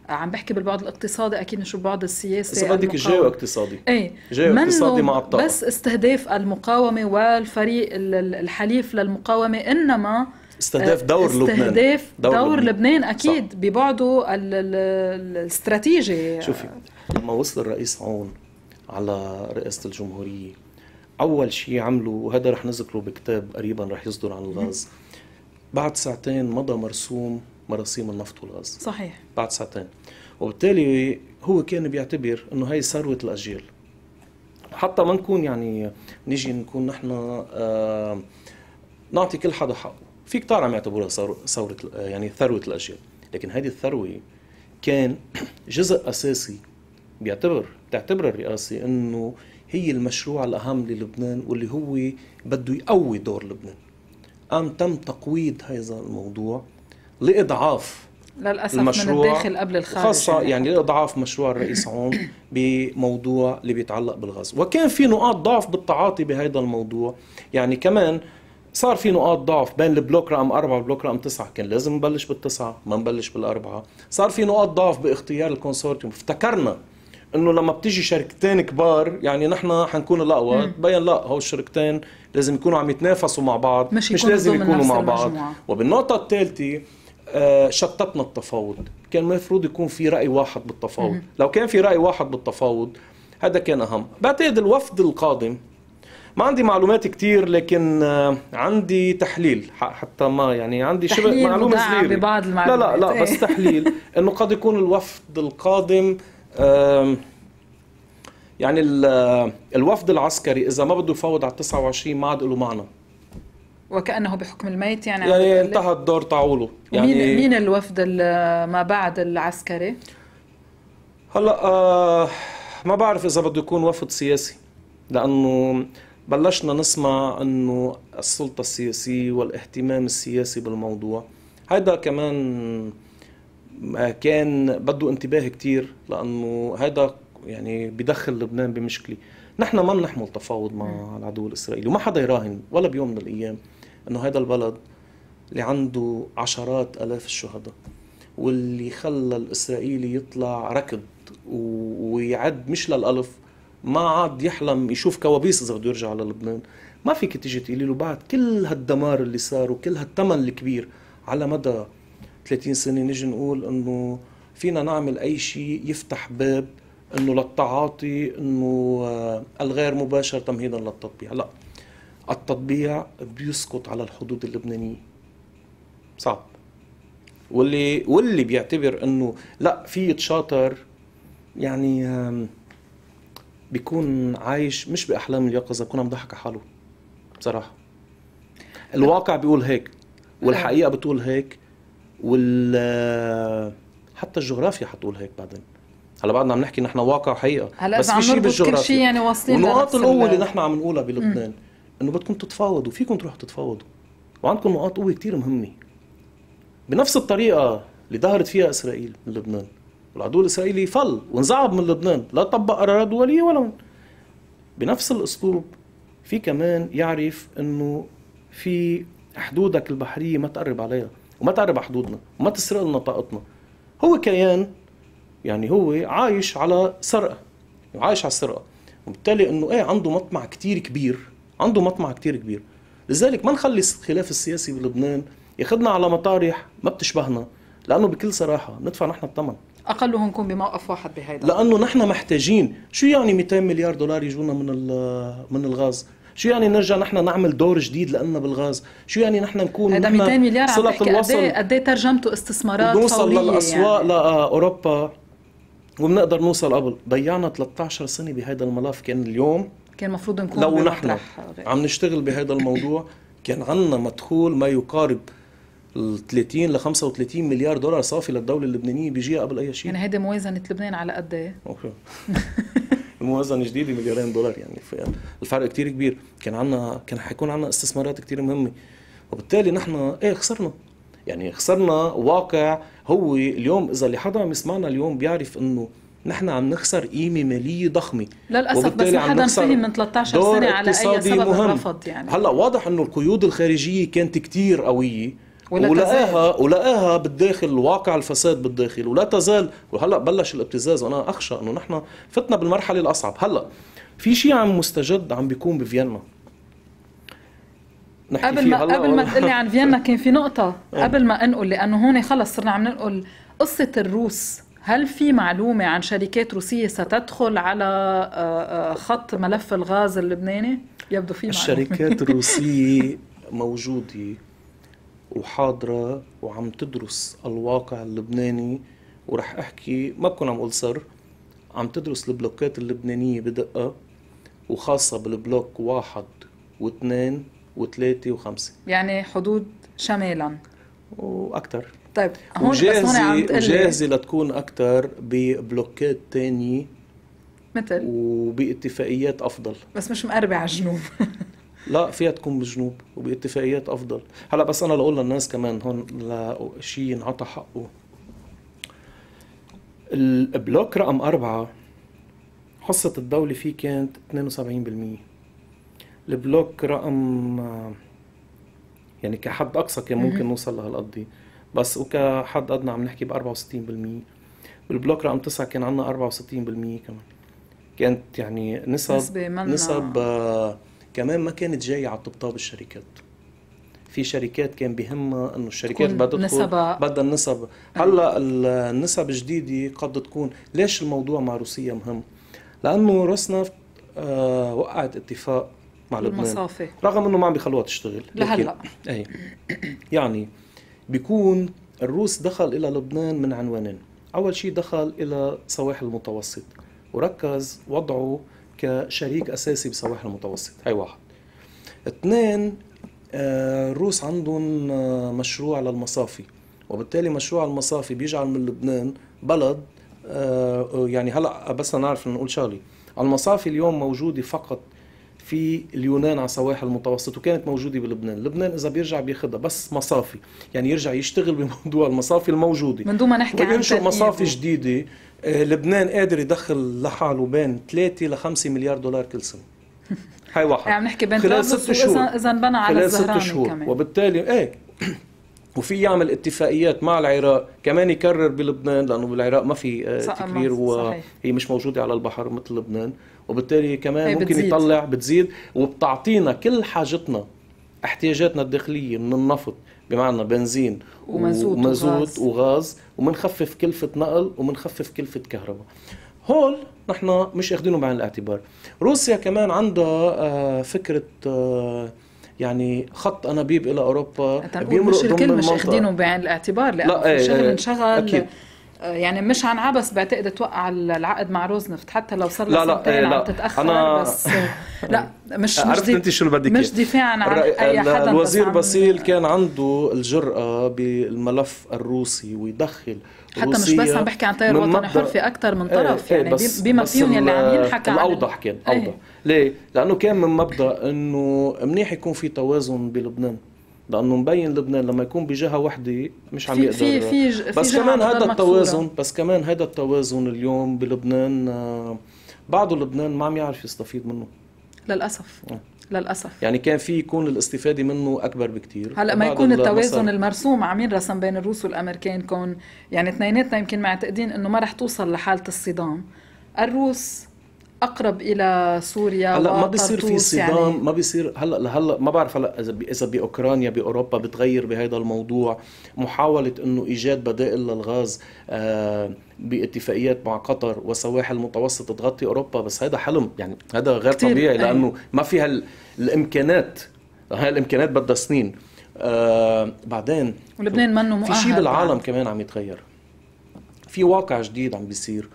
عم بحكي بالبعد الاقتصادي اكيد مش بالبعد السياسي اذا بدك جاي اقتصادي اي جاي اقتصادي مع الطاقه بس استهداف المقاومه والفريق الحليف للمقاومه انما استهداف آه، دور استهداف لبنان استهداف دور, دور لبنان, لبنان اكيد صح. ببعده الاستراتيجي شوفي لما وصل الرئيس عون على رئاسه الجمهوريه اول شيء عملوا وهذا رح نذكره بكتاب قريبا رح يصدر عن الغاز بعد ساعتين مضى مرسوم مراسيم النفط والغاز صحيح بعد ساعتين وبالتالي هو كان بيعتبر انه هي ثروه الاجيال حتى ما نكون يعني نجي نكون نحن آه نعطي كل حدا حقه في كتار عم يعتبروها ثورة آه، يعني ثروة الأجيال لكن هذه الثروة كان جزء أساسي بيعتبر بتعتبر الرئاسة أنه هي المشروع الأهم للبنان واللي هو بده يقوي دور لبنان قام تم تقويض هذا الموضوع لإضعاف للأسف المشروع من الداخل قبل الخارج خاصة يعني لإضعاف مشروع الرئيس عون بموضوع اللي بيتعلق بالغاز وكان في نقاط ضعف بالتعاطي بهذا الموضوع يعني كمان صار في نقاط ضعف بين البلوك رقم أربعة والبلوك رقم تسعة كان لازم نبلش بالتسعة ما نبلش بالأربعة صار في نقاط ضعف باختيار الكونسورتيوم افتكرنا انه لما بتيجي شركتين كبار يعني نحن حنكون الاقوى تبين لا هو الشركتين لازم يكونوا عم يتنافسوا مع بعض مش, مش لازم يكونوا مع بعض وبالنقطه الثالثه آه، شتتنا التفاوض كان المفروض يكون في راي واحد بالتفاوض لو كان في راي واحد بالتفاوض هذا كان اهم بعتقد الوفد القادم ما عندي معلومات كتير لكن آه، عندي تحليل حتى ما يعني عندي شبه معلومه صغيره ببعض المعلومات لا لا لا بس تحليل انه قد يكون الوفد القادم يعني آه، الوفد العسكري اذا ما بده يفاوض على 29 ما عاد له معنى وكانه بحكم الميت يعني يعني انتهى الدور تعوله يعني مين مين الوفد آه، ما بعد العسكري؟ هلا آه ما بعرف اذا بده يكون وفد سياسي لانه بلشنا نسمع انه السلطه السياسيه والاهتمام السياسي بالموضوع هيدا كمان كان بده انتباه كتير لانه هذا يعني بدخل لبنان بمشكله نحن ما بنحمل تفاوض مع العدو الاسرائيلي وما حدا يراهن ولا بيوم من الايام انه هذا البلد اللي عنده عشرات الاف الشهداء واللي خلى الاسرائيلي يطلع ركض ويعد مش للالف ما عاد يحلم يشوف كوابيس اذا بده يرجع على لبنان ما فيك تيجي تقولي له بعد كل هالدمار اللي صار وكل هالثمن الكبير على مدى 30 سنه نجي نقول انه فينا نعمل اي شيء يفتح باب انه للتعاطي انه آه، الغير مباشر تمهيدا للتطبيع لا التطبيع بيسقط على الحدود اللبنانيه صعب واللي واللي بيعتبر انه لا في يتشاطر يعني بيكون عايش مش باحلام اليقظه بيكون عم ضحك على حاله بصراحه الواقع بيقول هيك والحقيقه بتقول هيك وال حتى الجغرافيا حتقول هيك بعدين هلا بعدنا عم نحكي نحن واقع حقيقه هلا بس في شيء بالجغرافيا شيء يعني واصلين ونقاط القوه اللي نحن عم نقولها بلبنان انه بدكم تتفاوضوا فيكم تروحوا تتفاوضوا وعندكم نقاط قوه كثير مهمه بنفس الطريقه اللي ظهرت فيها اسرائيل من لبنان والعدو الاسرائيلي فل وانزعب من لبنان لا طبق قرارات دوليه ولا بنفس الاسلوب في كمان يعرف انه في حدودك البحريه ما تقرب عليها وما تعرب حدودنا وما تسرق لنا طاقتنا هو كيان يعني هو عايش على سرقه عايش على السرقه وبالتالي انه ايه عنده مطمع كتير كبير عنده مطمع كتير كبير لذلك ما نخلي الخلاف السياسي بلبنان ياخذنا على مطارح ما بتشبهنا لانه بكل صراحه ندفع نحن الثمن اقلهم نكون بموقف واحد بهيدا لانه نحن محتاجين شو يعني 200 مليار دولار يجونا من من الغاز شو يعني نرجع نحن نعمل دور جديد لنا بالغاز شو يعني نحن نكون هذا 200 مليار عم تحكي إيه- قد ايه ترجمته استثمارات نوصل يعني؟ للاسواق يعني. لاوروبا آه، وبنقدر نوصل قبل ضيعنا 13 سنه بهذا الملف كان اليوم كان المفروض نكون لو نحن عم نشتغل بهذا الموضوع كان عندنا مدخول ما يقارب ال 30 ل 35 مليار دولار صافي للدوله اللبنانيه بيجيها قبل اي شيء يعني هيدي موازنه لبنان على قد ايه اوكي الموازنه الجديده مليارين دولار يعني الفرق كثير كبير كان عندنا كان حيكون عندنا استثمارات كثير مهمه وبالتالي نحن ايه خسرنا يعني خسرنا واقع هو اليوم اذا اللي حدا عم يسمعنا اليوم بيعرف انه نحن عم نخسر قيمه ماليه ضخمه للاسف بس ما حدا فهم من 13 سنه على اي سبب رفض يعني هلا واضح انه القيود الخارجيه كانت كثير قويه ولقاها ولقاها بالداخل واقع الفساد بالداخل ولا تزال وهلا بلش الابتزاز وانا اخشى انه نحن فتنا بالمرحله الاصعب هلا في شيء عم مستجد عم بيكون بفيينا نحكي قبل ما قبل ما تقلي عن فيينا كان في نقطة آه. قبل ما انقل لأنه هون خلص صرنا عم ننقل قصة الروس هل في معلومة عن شركات روسية ستدخل على آه، آه، خط ملف الغاز اللبناني؟ يبدو في معلومة الشركات الروسية موجودة وحاضرة وعم تدرس الواقع اللبناني ورح أحكي ما بكون عم أقول سر عم تدرس البلوكات اللبنانية بدقة وخاصة بالبلوك واحد واثنين وثلاثة وخمسة يعني حدود شمالا وأكثر طيب هون وجاهزة بس هون عم وجاهزة لتكون أكثر ببلوكات تانية مثل وباتفاقيات أفضل بس مش مقربة على الجنوب لا فيها تكون بالجنوب وباتفاقيات افضل هلا بس انا لاقول للناس كمان هون لشيء ينعطى حقه البلوك رقم أربعة حصة الدولة فيه كانت 72% البلوك رقم يعني كحد أقصى كان ممكن نوصل لهالقضية بس وكحد أدنى عم نحكي ب 64% بالبلوك رقم تسعة كان عنا 64% كمان كانت يعني نسب نسب آه، كمان ما كانت جايه على الطبطاب الشركات في شركات كان بهمها انه الشركات بدها تكون نسبة بدها النسب هلا النسب الجديده قد تكون ليش الموضوع مع روسيا مهم؟ لانه روسنا آه وقعت اتفاق مع لبنان المصافي رغم انه ما عم بيخلوها تشتغل لهلا اي يعني بيكون الروس دخل الى لبنان من عنوانين اول شيء دخل الى سواحل المتوسط وركز وضعه كشريك أساسي بالسواحل المتوسط هاي واحد اثنين الروس آه، عندهم آه، مشروع للمصافي وبالتالي مشروع المصافي بيجعل من لبنان بلد آه، يعني هلا بس نعرف نقول شغله المصافي اليوم موجودة فقط في اليونان على سواحل المتوسط وكانت موجوده بلبنان، لبنان اذا بيرجع بياخذها بس مصافي، يعني يرجع يشتغل بموضوع المصافي الموجوده من دون ما نحكي عن مصافي جديده آه، لبنان قادر يدخل لحاله بين 3 ل 5 مليار دولار كل سنه هاي واحد عم يعني نحكي بين خلال ست شهور اذا بنى على خلال ست شهور كمان. وبالتالي ايه وفي يعمل اتفاقيات مع العراق كمان يكرر بلبنان لانه بالعراق ما في آه، تكرير وهي مش موجوده على البحر مثل لبنان وبالتالي كمان ممكن بتزيد. يطلع بتزيد وبتعطينا كل حاجتنا احتياجاتنا الداخليه من النفط بمعنى بنزين ومازوت, ومازوت وغاز. وغاز ومنخفف كلفه نقل ومنخفف كلفه كهرباء هول نحن مش اخذينهم بعين الاعتبار روسيا كمان عندها آه، فكره آه، يعني خط انابيب الى اوروبا بيمرق مش الكل مش اخذينهم بعين الاعتبار لانه لا ايه شغل إيه، انشغل آه، يعني مش عن عبس بعتقد توقع العقد مع روزنفت حتى لو صار لا لا, إيه، لا عم تتاخر أنا بس لا مش عرفت انت شو بدك مش دفاعا عن اي حدا الوزير باسيل كان عنده الجرأه بالملف الروسي ويدخل حتى مش بس عم بحكي عن تيار وطني حر في اكثر من إيه، طرف ايه يعني بس بما فيهم يلي يعني عم ينحكى عن الاوضح كان اوضح ايه ليه؟ لانه كان من مبدا انه منيح يكون في توازن بلبنان لانه مبين لبنان لما يكون بجهه وحده مش عم يقدر في في في بس كمان هذا التوازن بس كمان هذا التوازن اليوم بلبنان آه، بعضه لبنان ما عم يعرف يستفيد منه للاسف آه. للاسف يعني كان في يكون الاستفاده منه اكبر بكثير هلا ما يكون التوازن المرسوم عم ينرسم بين الروس والامريكان كون يعني اثنيناتنا يمكن معتقدين انه ما رح توصل لحاله الصدام الروس اقرب الى سوريا هلا ما بيصير في يعني؟ صدام يعني. ما بيصير هلا لهلا ما بعرف هلا اذا اذا باوكرانيا باوروبا بتغير بهذا الموضوع محاوله انه ايجاد بدائل للغاز آه باتفاقيات مع قطر وسواحل متوسط تغطي اوروبا بس هذا حلم يعني هذا غير طبيعي لانه ما في هالامكانات هاي الامكانات بدها سنين آه بعدين ولبنان منه مؤهل في شيء بالعالم بعد. كمان عم يتغير في واقع جديد عم بيصير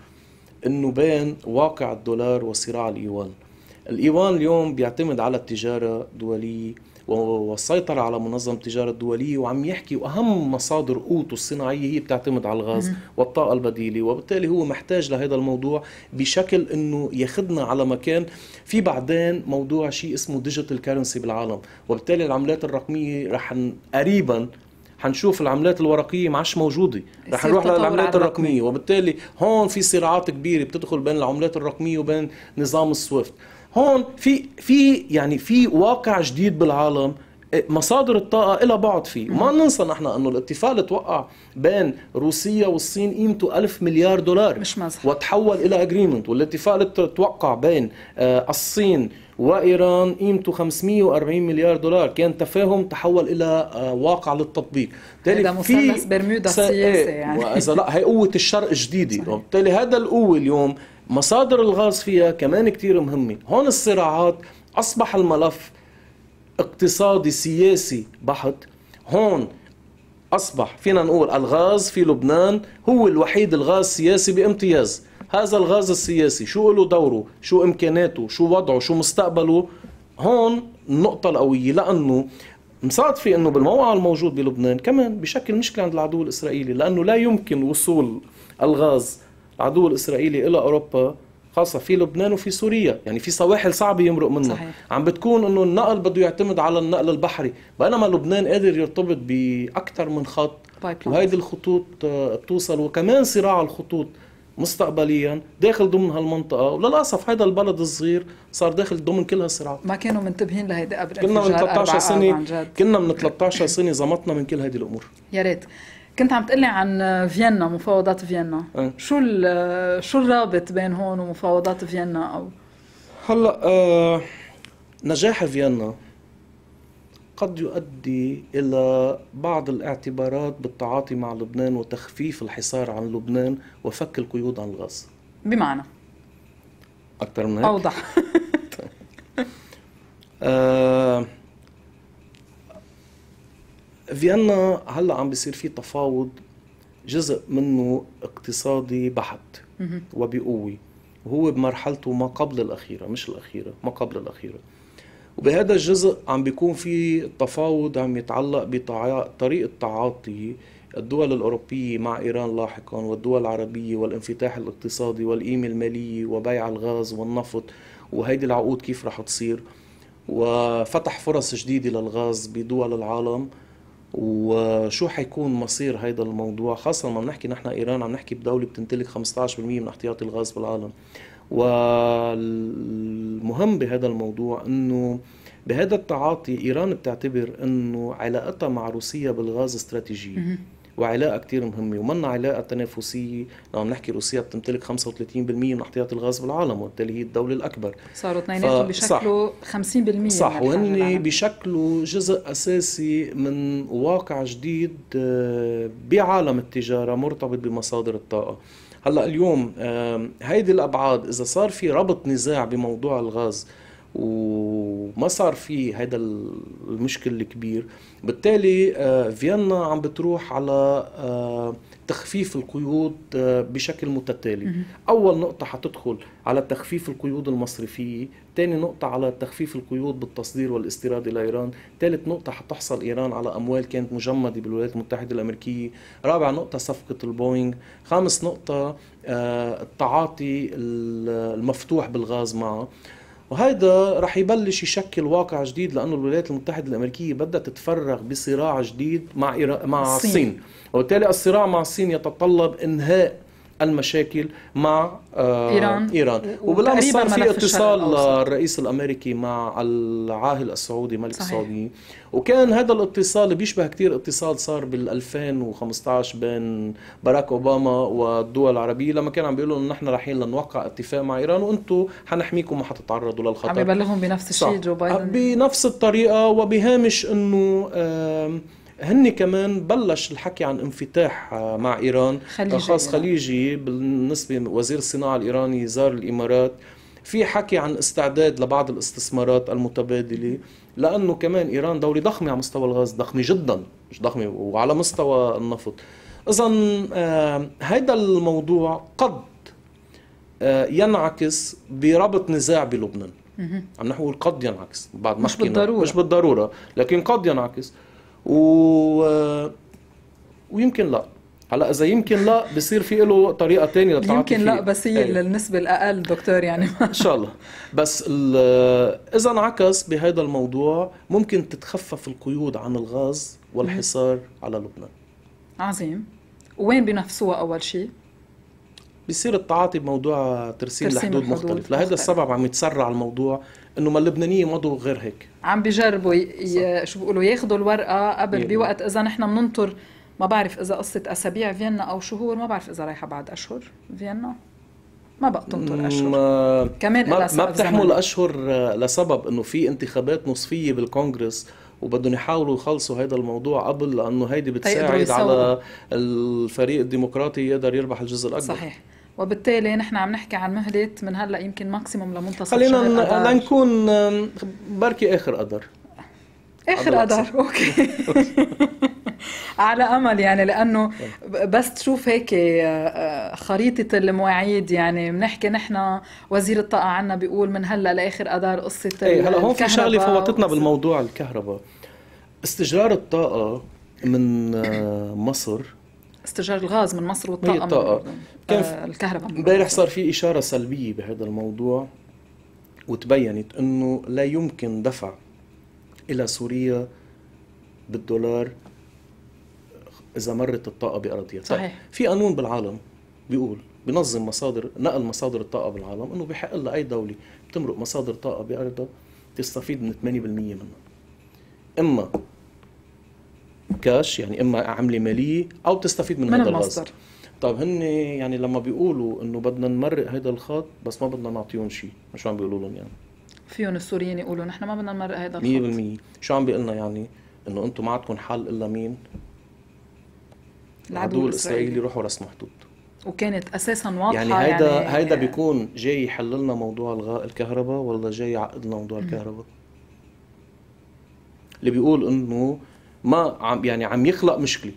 انه بين واقع الدولار وصراع الايوان الايوان اليوم بيعتمد على التجاره الدوليه والسيطرة على منظمة التجارة الدولية وعم يحكي وأهم مصادر قوته الصناعية هي بتعتمد على الغاز والطاقة البديلة وبالتالي هو محتاج لهذا الموضوع بشكل أنه ياخذنا على مكان في بعدين موضوع شيء اسمه ديجيتال كارنسي بالعالم وبالتالي العملات الرقمية رح قريبا حنشوف العملات الورقيه ما عادش موجوده رح نروح للعملات الرقميه وبالتالي هون في صراعات كبيره بتدخل بين العملات الرقميه وبين نظام السويفت هون في في يعني في واقع جديد بالعالم إيه، مصادر الطاقة إلى بعض فيه ما ننسى نحن أنه الاتفاق اللي توقع بين روسيا والصين قيمته ألف مليار دولار مش مزح. وتحول إلى أجريمنت والاتفاق اللي توقع بين آه، الصين وإيران قيمته 540 مليار دولار كان تفاهم تحول إلى آه، واقع للتطبيق ده في برمودا السياسي إيه، يعني وإذا لا هي قوة الشرق جديدة وبالتالي هذا القوة اليوم مصادر الغاز فيها كمان كتير مهمة هون الصراعات أصبح الملف اقتصادي سياسي بحت هون أصبح فينا نقول الغاز في لبنان هو الوحيد الغاز سياسي بامتياز هذا الغاز السياسي شو له دوره شو امكاناته شو وضعه شو مستقبله هون النقطة القوية لأنه مصادفة أنه بالموقع الموجود بلبنان كمان بشكل مشكلة عند العدو الإسرائيلي لأنه لا يمكن وصول الغاز العدو الإسرائيلي إلى أوروبا خاصة في لبنان وفي سوريا يعني في سواحل صعبة يمرق منها صحيح. عم بتكون انه النقل بده يعتمد على النقل البحري بينما لبنان قادر يرتبط بأكثر من خط وهيدي الخطوط آه، بتوصل وكمان صراع الخطوط مستقبليا داخل ضمن هالمنطقه وللاسف هذا البلد الصغير صار داخل ضمن كل هالصراعات ما كانوا منتبهين لهيدي قبل كنا من 13 سنه كنا من 13 سنه زمطنا من كل هذه الامور يا ريت كنت عم تقلي عن فيينا مفاوضات فيينا أه. شو شو الرابط بين هون ومفاوضات فيينا او هلا آه نجاح فيينا قد يؤدي إلى بعض الاعتبارات بالتعاطي مع لبنان وتخفيف الحصار عن لبنان وفك القيود عن الغاز بمعنى أكثر من هيك؟ أوضح آه فيينا هلا عم بيصير في تفاوض جزء منه اقتصادي بحت وبقوه وهو بمرحلته ما قبل الأخيرة مش الأخيرة ما قبل الأخيرة وبهذا الجزء عم بيكون في تفاوض عم يتعلق بطريقة تعاطي الدول الأوروبية مع إيران لاحقا والدول العربية والانفتاح الاقتصادي والقيمة المالية وبيع الغاز والنفط وهيدي العقود كيف رح تصير وفتح فرص جديدة للغاز بدول العالم وشو حيكون مصير هيدا الموضوع خاصة لما بنحكي نحن إيران عم نحكي بدولة بتمتلك 15% من احتياطي الغاز بالعالم والمهم بهذا الموضوع انه بهذا التعاطي ايران بتعتبر انه علاقتها مع روسيا بالغاز استراتيجيه وعلاقه كثير مهمه ومنا علاقه تنافسيه لو عم نحكي روسيا بتمتلك 35% من احتياط الغاز بالعالم وبالتالي هي الدوله الاكبر صاروا اثنيناتهم ف... بشكلوا 50% صح وهن بشكلوا جزء اساسي من واقع جديد آه، بعالم التجاره مرتبط بمصادر الطاقه هلا اليوم هيدي الابعاد اذا صار في ربط نزاع بموضوع الغاز وما صار في هذا المشكل الكبير بالتالي آه، فيينا عم بتروح على آه، تخفيف القيود آه، بشكل متتالي أول نقطة حتدخل على تخفيف القيود المصرفية ثاني نقطة على تخفيف القيود بالتصدير والاستيراد إلى إيران ثالث نقطة حتحصل إيران على أموال كانت مجمدة بالولايات المتحدة الأمريكية رابع نقطة صفقة البوينغ خامس نقطة التعاطي المفتوح بالغاز معه وهيدا رح يبلش يشكل واقع جديد لانه الولايات المتحده الامريكيه بدها تتفرغ بصراع جديد مع إيرا... مع الصين, الصين. وبالتالي الصراع مع الصين يتطلب انهاء المشاكل مع آه، ايران ايران وبالامس صار في اتصال الرئيس الامريكي مع العاهل السعودي ملك صحيح. السعودي وكان هذا الاتصال بيشبه كثير اتصال صار بال 2015 بين باراك اوباما والدول العربيه لما كان عم بيقولوا انه نحن رايحين لنوقع اتفاق مع ايران وانتم حنحميكم حتتعرضوا للخطر عم يبلغهم بنفس الشيء جو بايدن بنفس الطريقه وبهامش انه هن كمان بلش الحكي عن انفتاح آه، مع ايران خليجي آه، خاص آه. خليجي بالنسبه وزير الصناعه الايراني زار الامارات في حكي عن استعداد لبعض الاستثمارات المتبادله لانه كمان ايران دوله ضخمه على مستوى الغاز ضخمه جدا مش ضخمه وعلى مستوى النفط اذا هذا الموضوع قد ينعكس بربط نزاع بلبنان عم نحول قد ينعكس بعد ما مش بالضروره مش بالضروره لكن قد ينعكس و آه، ويمكن لا هلا اذا يمكن لا بصير في له طريقه ثانيه للتعاطي يمكن لا بس هي أيوه. للنسبه الاقل دكتور يعني ان شاء الله بس آه، اذا انعكس بهذا الموضوع ممكن تتخفف القيود عن الغاز والحصار على لبنان عظيم وين بنفسوها اول شيء بصير التعاطي بموضوع ترسيم, ترسيم الحدود مختلف لهذا السبب عم يتسرع الموضوع انه ما اللبنانيه مضوا غير هيك عم بيجربوا ي... شو بيقولوا ياخذوا الورقه قبل يعني. بوقت اذا نحن بننطر ما بعرف اذا قصه اسابيع فيينا او شهور ما بعرف اذا رايحه بعد اشهر فيينا ما بقى تنطر اشهر ما كمان ما, ما بتحمل اشهر آه، لسبب انه في انتخابات نصفيه بالكونغرس وبدهم يحاولوا يخلصوا هذا الموضوع قبل لانه هيدي طيب، بتساعد على الفريق الديمقراطي يقدر يربح الجزء الاكبر صحيح وبالتالي نحن عم نحكي عن مهله من هلا يمكن ماكسيموم لمنتصف خلينا لنكون بركي اخر قدر اخر قدر اوكي على امل يعني لانه بس تشوف هيك آه، آه، خريطه المواعيد يعني بنحكي نحن وزير الطاقه عنا بيقول من هلا لاخر اذار قصه ايه هلا هون في شغله فوتتنا بالموضوع الكهرباء استجرار الطاقه من آه، مصر استجار الغاز من مصر والطاقه الطاقه كان آه الكهرباء امبارح صار في اشاره سلبيه بهذا الموضوع وتبينت انه لا يمكن دفع الى سوريا بالدولار اذا مرت الطاقه باراضيها طيب، صحيح طيب في قانون بالعالم بيقول بنظم مصادر نقل مصادر الطاقه بالعالم انه بحق لها اي دوله بتمرق مصادر طاقه بارضها تستفيد من 8% منها اما كاش يعني اما عمله ماليه او تستفيد من, من هذا المصدر طيب هن يعني لما بيقولوا انه بدنا نمرق هذا الخط بس ما بدنا نعطيهم شيء شو عم بيقولوا لهم يعني فيهم السوريين يقولوا نحن ما بدنا نمرق هذا الخط 100% شو عم بيقول يعني انه انتم ما عندكم حل الا مين العدو الاسرائيلي يروحوا رسم حدود وكانت اساسا واضحه يعني هيدا يعني هيدا يعني بيكون جاي يحل لنا موضوع الغاء الكهرباء ولا جاي يعقد لنا موضوع الكهرباء اللي بيقول انه ما عم يعني عم يخلق مشكله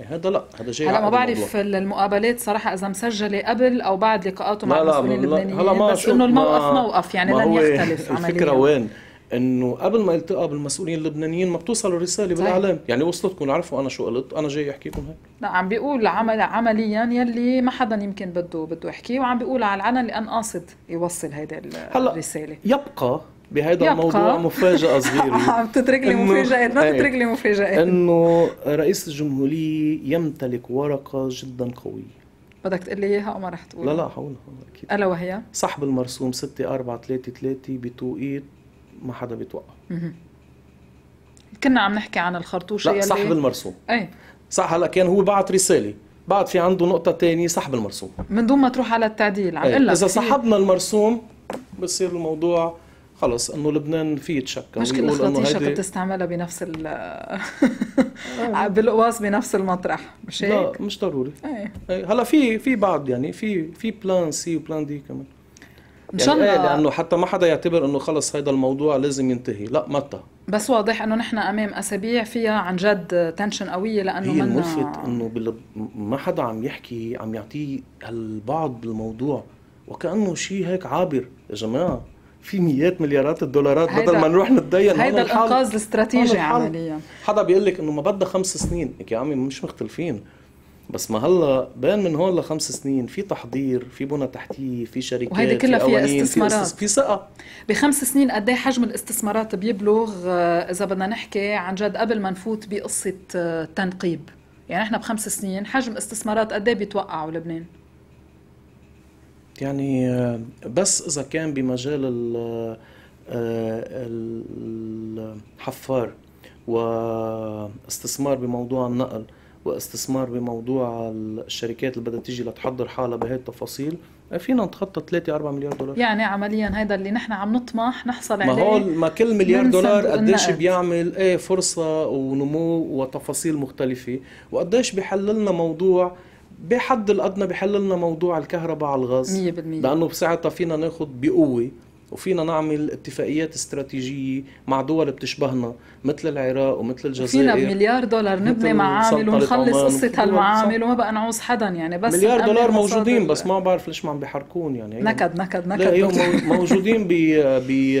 إيه، هذا لا هذا شيء هلا ما بعرف المقابلات صراحه اذا مسجله قبل او بعد لقاءاته مع المسؤولين اللبنانيين هلا ما بس انه الموقف ما موقف يعني لن يختلف عمليا الفكره وين؟ انه قبل ما التقى بالمسؤولين اللبنانيين ما بتوصلوا الرساله بالاعلام يعني وصلتكم عرفوا انا شو قلت انا جاي احكي لكم هيك لا عم بيقول عمل عمليا يلي ما حدا يمكن بده بده يحكيه وعم بيقول على العلن لان قاصد يوصل هيدا الرساله هلا يبقى بهذا الموضوع مفاجأة صغيرة عم تترك لي مفاجآت ما إيه. تترك لي مفاجآت انه رئيس الجمهورية يمتلك ورقة جدا قوية بدك تقول لي اياها او ما رح تقول لا لا حقولها اكيد الا وهي صاحب المرسوم 6 4 3 3 بتوقيت ما حدا بيتوقع كنا عم نحكي عن الخرطوشه لا سحب المرسوم اي صح هلا كان هو بعت رساله بعد في عنده نقطه تانية سحب المرسوم من دون ما تروح على التعديل عم إيه. اذا سحبنا المرسوم بصير الموضوع خلص انه لبنان في يتشكل مش كل الخطيشه كنت تستعملها بنفس ال آه. بالقواص بنفس المطرح مش هيك؟ لا مش ضروري إيه. ايه هلا في في بعض يعني في في بلان سي وبلان دي كمان ان يعني شاء الله إيه، لانه حتى ما حدا يعتبر انه خلص هذا الموضوع لازم ينتهي لا متى بس واضح انه نحن امام اسابيع فيها عن جد تنشن قويه لانه هي منا... ملفت انه بلب... ما حدا عم يحكي عم يعطيه البعض بالموضوع وكانه شيء هيك عابر يا جماعه في مئات مليارات الدولارات بدل ما نروح نتدين هيدا الانقاذ الاستراتيجي عمليا حدا بيقول لك انه ما بدها خمس سنين يا عمي مش مختلفين بس ما هلا بين من هون لخمس سنين في تحضير في بنى تحتيه في شركات وهيدي كلها في فيها استثمارات في, في ثقه بخمس سنين قد ايه حجم الاستثمارات بيبلغ آه، اذا بدنا نحكي عن جد قبل ما نفوت بقصه التنقيب آه، يعني احنا بخمس سنين حجم استثمارات قد ايه بيتوقعوا لبنان يعني آه، بس اذا كان بمجال آه، الحفار واستثمار بموضوع النقل واستثمار بموضوع الشركات اللي بدها تيجي لتحضر حالها بهي التفاصيل فينا نتخطى 3 4 مليار دولار يعني عمليا هيدا اللي نحن عم نطمح نحصل عليه ما هول ما كل مليار دولار قديش بيعمل ايه فرصه ونمو وتفاصيل مختلفه وقديش بحللنا لنا موضوع بحد الادنى بحل لنا موضوع الكهرباء على الغاز 100% لانه بساعتها فينا ناخذ بقوه وفينا نعمل اتفاقيات استراتيجيه مع دول بتشبهنا مثل العراق ومثل الجزائر فينا بمليار دولار نبني معامل ونخلص قصه هالمعامل وما بقى نعوز حدا يعني بس مليار دولار موجودين بس ما بعرف ليش ما عم بيحركون يعني نكد نكد نكد لا موجودين ب ب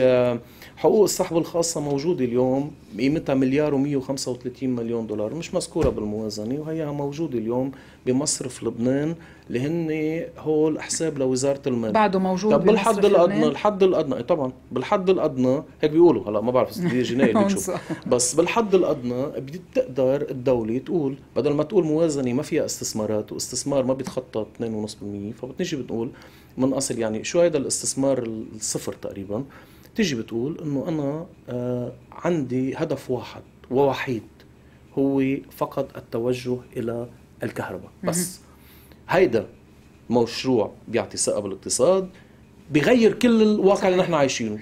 حقوق الصحوه الخاصة موجودة اليوم قيمتها مليار و135 مليون دولار مش مذكورة بالموازنة وهي موجودة اليوم بمصرف لبنان اللي هن هول حساب لوزارة المال بعده موجود طب بالحد الأدنى الحد الأدنى طبعا بالحد الأدنى هيك بيقولوا هلا ما بعرف دي جنائي اللي بتشوف بس بالحد الأدنى بتقدر الدولة تقول بدل ما تقول موازنة ما فيها استثمارات واستثمار ما بيتخطى 2.5% فبتنجي بتقول من أصل يعني شو هيدا الاستثمار الصفر تقريبا تجي بتقول انه انا آه، عندي هدف واحد ووحيد هو فقط التوجه الى الكهرباء بس هيدا مشروع بيعطي ثقه بالاقتصاد بغير كل الواقع اللي نحن عايشينه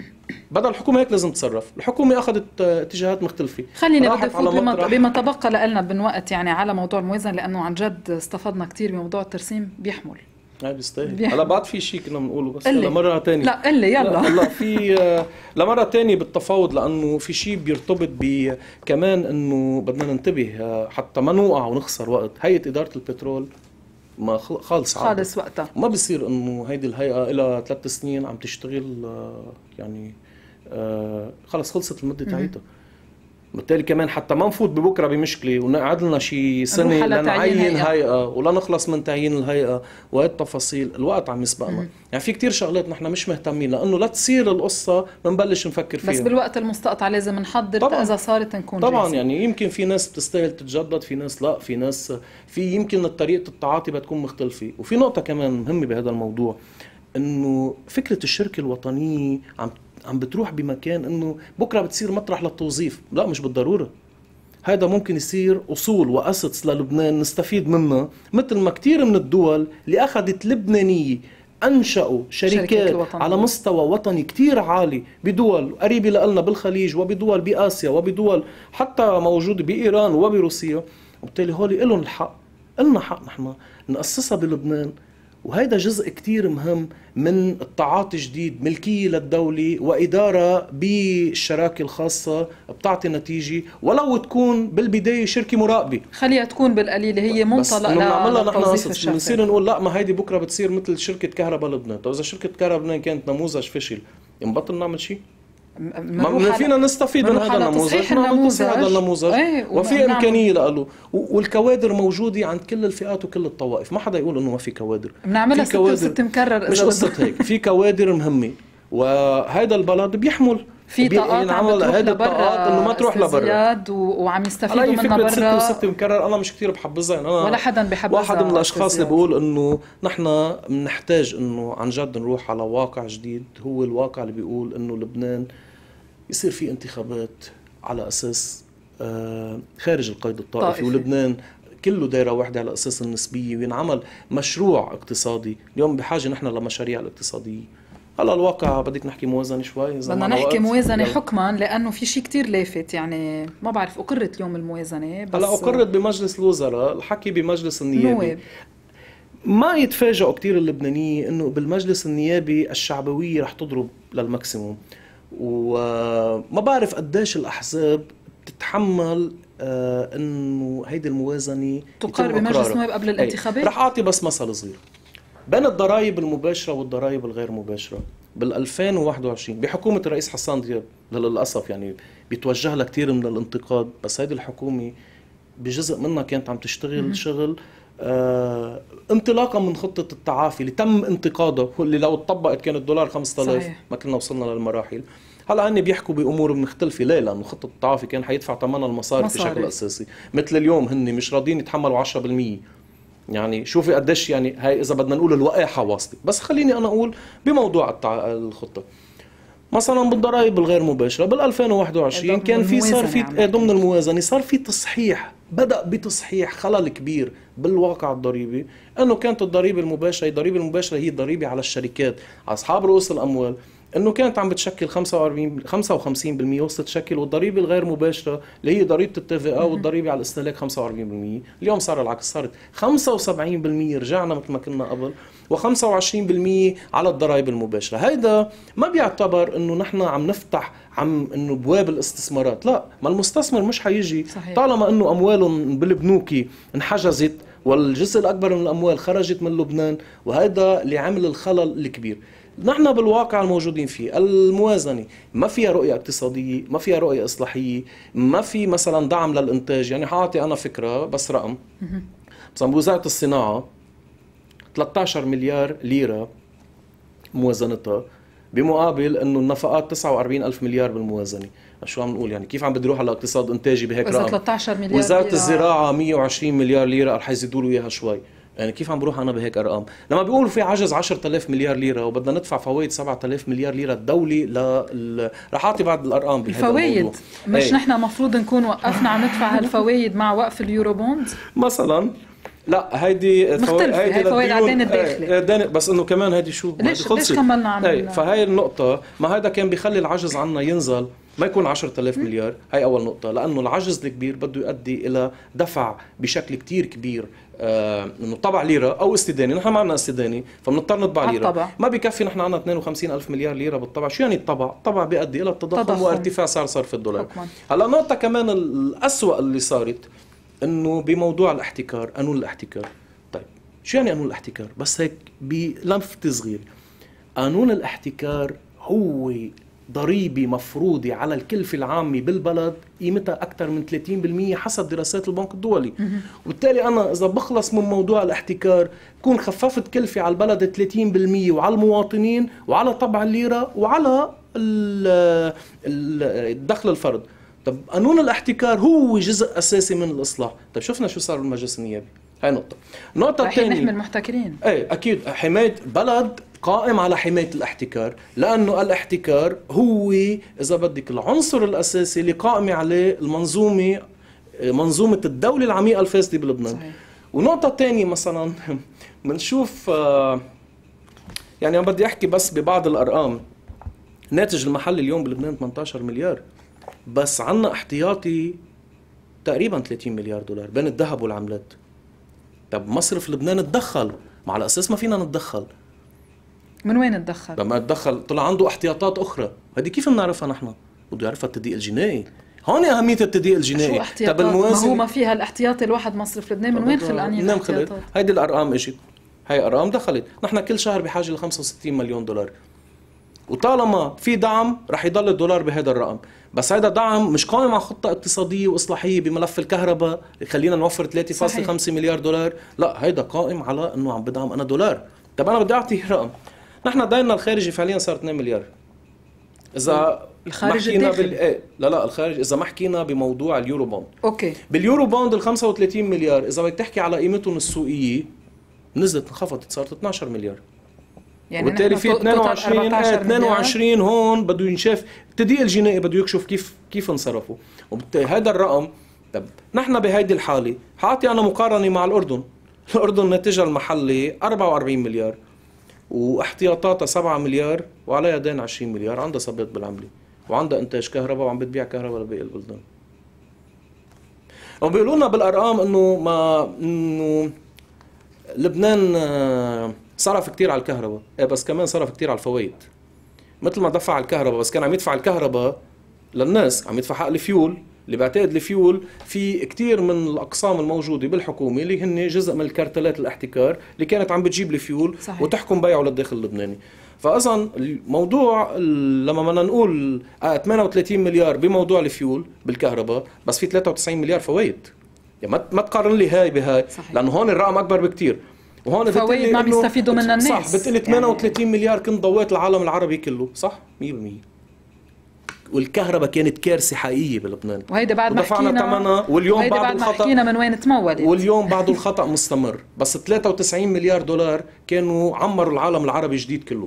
بدل الحكومه هيك لازم تتصرف الحكومه اخذت آه، اتجاهات مختلفه خلينا بدي افوت بما, بما تبقى لنا من وقت يعني على موضوع الموازنه لانه عن جد استفدنا كثير بموضوع الترسيم بيحمل ما آه، بيستاهل هلا بعد في شيء كنا بنقوله بس هلا مره ثانيه لا قل لي يلا هلا في آه، لمره ثانيه بالتفاوض لانه في شيء بيرتبط ب آه، كمان انه بدنا ننتبه حتى ما نوقع ونخسر وقت هيئه اداره البترول ما خالص خالص وقتها ما بصير انه هيدي الهيئه لها ثلاث سنين عم تشتغل يعني خلص خلصت المده تاعتها بالتالي كمان حتى ما نفوت ببكره بمشكله ونقعد لنا شي سنه لنعين هيئه ولا نخلص من تعيين الهيئه وهي التفاصيل الوقت عم يسبقنا يعني في كتير شغلات نحن مش مهتمين لانه لا تصير القصه بنبلش نفكر فيها بس بالوقت المستقطع لازم نحضر اذا صارت نكون طبعا جاهزين. يعني يمكن في ناس بتستاهل تتجدد في ناس لا في ناس في يمكن طريقه التعاطي بتكون مختلفه وفي نقطه كمان مهمه بهذا الموضوع انه فكره الشركه الوطنيه عم عم بتروح بمكان انه بكره بتصير مطرح للتوظيف لا مش بالضروره هذا ممكن يصير اصول واسس للبنان نستفيد منها مثل ما كثير من الدول اللي اخذت لبنانيه انشأوا شركات على مستوى وطني كتير عالي بدول قريبة لنا بالخليج وبدول بآسيا وبدول حتى موجودة بإيران وبروسيا وبالتالي هول لهم الحق النا حق نحن نأسسها بلبنان وهذا جزء كتير مهم من التعاطي جديد ملكية للدولة وإدارة بالشراكة الخاصة بتعطي نتيجة ولو تكون بالبداية شركة مراقبة خليها تكون بالقليلة هي منطلق نعملها نحن بنصير نقول لا ما هيدي بكرة بتصير مثل شركة كهرباء لبنان طيب إذا شركة كهرباء لبنان كانت نموذج فشل بنبطل نعمل شيء ما فينا نستفيد من هذا النموذج ما هذا النموذج إيه، وفي نعم. امكانيه له والكوادر موجوده عند كل الفئات وكل الطوائف ما حدا يقول انه ما في كوادر بنعملها ست مكرر مش قصه هيك في كوادر مهمه وهذا البلد بيحمل في طاقات إيه، نعم عم تروح لبرا انه ما تروح لبرا وعم يستفيدوا منها برا فكره وستة مكرر انا مش كثير بحبذها يعني انا ولا حدا بحبذها واحد من الاشخاص اللي بقول انه نحن بنحتاج انه عن جد نروح على واقع جديد هو الواقع اللي بيقول انه لبنان يصير في انتخابات على اساس آه، خارج القيد الطائفي طائفي. ولبنان كله دايرة واحدة على أساس النسبية وينعمل مشروع اقتصادي اليوم بحاجة نحن لمشاريع الاقتصادية هلا الواقع بدك نحكي موازنه شوي بدنا نحكي موازنه حكما لانه في شيء كتير لافت يعني ما بعرف اقرت اليوم الموازنه بس هلا اقرت بمجلس الوزراء الحكي بمجلس النيابي ما يتفاجئوا كثير اللبنانيين انه بالمجلس النيابي الشعبويه رح تضرب للماكسيموم وما بعرف قديش الاحزاب بتتحمل آه، انه هيدي الموازنه تقارب بمجلس النواب قبل إيه. الانتخابات رح اعطي بس مثل صغير بين الضرائب المباشره والضرائب الغير مباشره بال 2021 بحكومه الرئيس حسان دياب للاسف يعني بيتوجه لها كثير من الانتقاد بس هيدي الحكومه بجزء منها كانت عم تشتغل مم. شغل آه انطلاقا من خطه التعافي اللي تم انتقادها واللي لو تطبقت كان الدولار 5000 ما كنا وصلنا للمراحل هلا هن بيحكوا بامور مختلفه ليه؟ لانه خطه التعافي كان حيدفع ثمنها المصاري بشكل اساسي مثل اليوم هن مش راضيين يتحملوا 10% يعني شوفي قديش يعني هاي اذا بدنا نقول الوقاحه واصله بس خليني انا اقول بموضوع التع... الخطه مثلا بالضرائب الغير مباشره بال 2021 كان في صار في ضمن الموازنه صار في تصحيح بدا بتصحيح خلل كبير بالواقع الضريبي انه كانت الضريبه المباشره الضريبه المباشره هي الضريبه على الشركات على اصحاب رؤوس الاموال انه كانت عم بتشكل 45 55% وصلت تشكل والضريبه الغير مباشره اللي هي ضريبه او والضريبه على الاستهلاك 45% اليوم صار العكس صارت 75% رجعنا مثل ما كنا قبل و25% على الضرائب المباشره هيدا ما بيعتبر انه نحن عم نفتح عم انه بواب الاستثمارات لا ما المستثمر مش حيجي صحيح. طالما انه امواله بالبنوكي انحجزت والجزء الاكبر من الاموال خرجت من لبنان وهذا اللي عمل الخلل الكبير نحن بالواقع الموجودين فيه الموازنة ما فيها رؤية اقتصادية ما فيها رؤية إصلاحية ما في مثلا دعم للإنتاج يعني حاعطي أنا فكرة بس رقم مثلا بوزارة الصناعة 13 مليار ليرة موازنتها بمقابل انه النفقات 49 الف مليار بالموازنه شو عم نقول يعني كيف عم بده يروح على اقتصاد انتاجي بهيك رقم 13 مليار وزاره الزراعه 120 مليار ليره رح يزيدوا له اياها شوي يعني كيف عم بروح انا بهيك ارقام؟ لما بيقولوا في عجز 10000 مليار ليره وبدنا ندفع فوائد 7000 مليار ليره الدولي ل رح اعطي بعض الارقام بهذا الفوائد مش إيه. نحن المفروض نكون وقفنا عم ندفع هالفوائد مع وقف اليورو بوند؟ مثلا لا هيدي مختلفة هيدي هي فوائد على الدين إيه، الداخلي إيه، دين بس انه كمان هيدي شو ليش ليش كملنا عم ايه فهي النقطة ما هيدا كان بيخلي العجز عنا ينزل ما يكون 10000 مليار هي اول نقطه لانه العجز الكبير بده يؤدي الى دفع بشكل كتير كبير آه، طبع ليره او استدانه نحن ما عندنا استدانه فبنضطر نطبع ليره الطبع. ما بكفي نحن عندنا 52 الف مليار ليره بالطبع شو يعني الطبع الطبع بيؤدي الى التضخم وارتفاع سعر صرف الدولار هلا نقطه كمان الاسوا اللي صارت انه بموضوع الاحتكار قانون الاحتكار طيب شو يعني قانون الاحتكار بس هيك بلمفه صغيره قانون الاحتكار هو ضريبة مفروضة على الكلفة العامة بالبلد قيمتها أكثر من 30% حسب دراسات البنك الدولي وبالتالي أنا إذا بخلص من موضوع الاحتكار كون خففت كلفة على البلد 30% وعلى المواطنين وعلى طبع الليرة وعلى الدخل الفرد طب قانون الاحتكار هو جزء أساسي من الإصلاح طب شفنا شو صار بالمجلس النيابي هاي نقطة النقطة الثانية نحمي المحتكرين ايه أكيد حماية بلد قائم على حماية الاحتكار لأنه الاحتكار هو إذا بدك العنصر الأساسي اللي قائمة عليه المنظومة منظومة الدولة العميقة الفاسدة بلبنان صحيح. ونقطة تانية مثلا بنشوف آه، يعني أنا بدي أحكي بس ببعض الأرقام ناتج المحل اليوم بلبنان 18 مليار بس عنا احتياطي تقريبا 30 مليار دولار بين الذهب والعملات طب مصرف لبنان تدخل ما على اساس ما فينا نتدخل من وين تدخل؟ لما تدخل طلع عنده احتياطات اخرى، هذه كيف بنعرفها نحن؟ بده يعرفها التدقيق الجنائي، هون أهمية التدقيق الجنائي شو احتياطات؟ طب ما هو ما فيها الاحتياطي الواحد مصرف لبنان من وين خلقانين من وين خلقت؟ هيدي الأرقام اجت، هي أرقام دخلت، نحن كل شهر بحاجة ل 65 مليون دولار وطالما في دعم رح يضل الدولار بهذا الرقم بس هذا دعم مش قائم على خطه اقتصاديه واصلاحيه بملف الكهرباء خلينا نوفر 3.5 مليار دولار لا هيدا قائم على انه عم بدعم انا دولار طب انا بدي اعطي رقم نحن ديننا الخارجي فعليا صار 2 مليار اذا الخارج حكينا بال... ايه لا لا الخارج اذا ما حكينا بموضوع اليورو بوند اوكي باليورو بوند ال 35 مليار اذا بدك تحكي على قيمتهم السوقيه نزلت انخفضت صارت 12 مليار يعني وبالتالي في 22 آه 22 هون بده ينشاف التدقيق الجنائي بده يكشف كيف كيف انصرفوا هذا الرقم طب نحن بهيدي الحاله حاعطي انا مقارنه مع الاردن الاردن ناتجها المحلي 44 مليار واحتياطاتها 7 مليار وعليها دين 20 مليار عندها صبيط بالعمله وعندها انتاج كهرباء وعم بتبيع كهرباء لباقي البلدان بيقولوا لنا بالارقام انه ما انه لبنان آه، صرف كثير على الكهرباء إيه بس كمان صرف كثير على الفوائد مثل ما دفع على الكهرباء بس كان عم يدفع الكهرباء للناس عم يدفع حق الفيول اللي بعتقد الفيول في كثير من الاقسام الموجوده بالحكومه اللي هن جزء من الكارتلات الاحتكار اللي كانت عم بتجيب الفيول صحيح. وتحكم بيعه للداخل اللبناني فاصلا الموضوع لما بدنا نقول 38 آه، مليار بموضوع الفيول بالكهرباء بس في 93 مليار فوائد يعني ما تقارن لي هاي بهاي صحيح. لانه هون الرقم اكبر بكثير وهون فوائد ما بيستفيدوا منها الناس صح بتقلي 38 يعني... مليار كنت ضويت العالم العربي كله صح 100% والكهرباء كانت كارثه حقيقيه بلبنان وهيدا بعد ما حكينا ثمنها واليوم بعد, بعد ما الخطا حكينا من وين تمولت واليوم بعد الخطا مستمر بس 93 مليار دولار كانوا عمروا العالم العربي جديد كله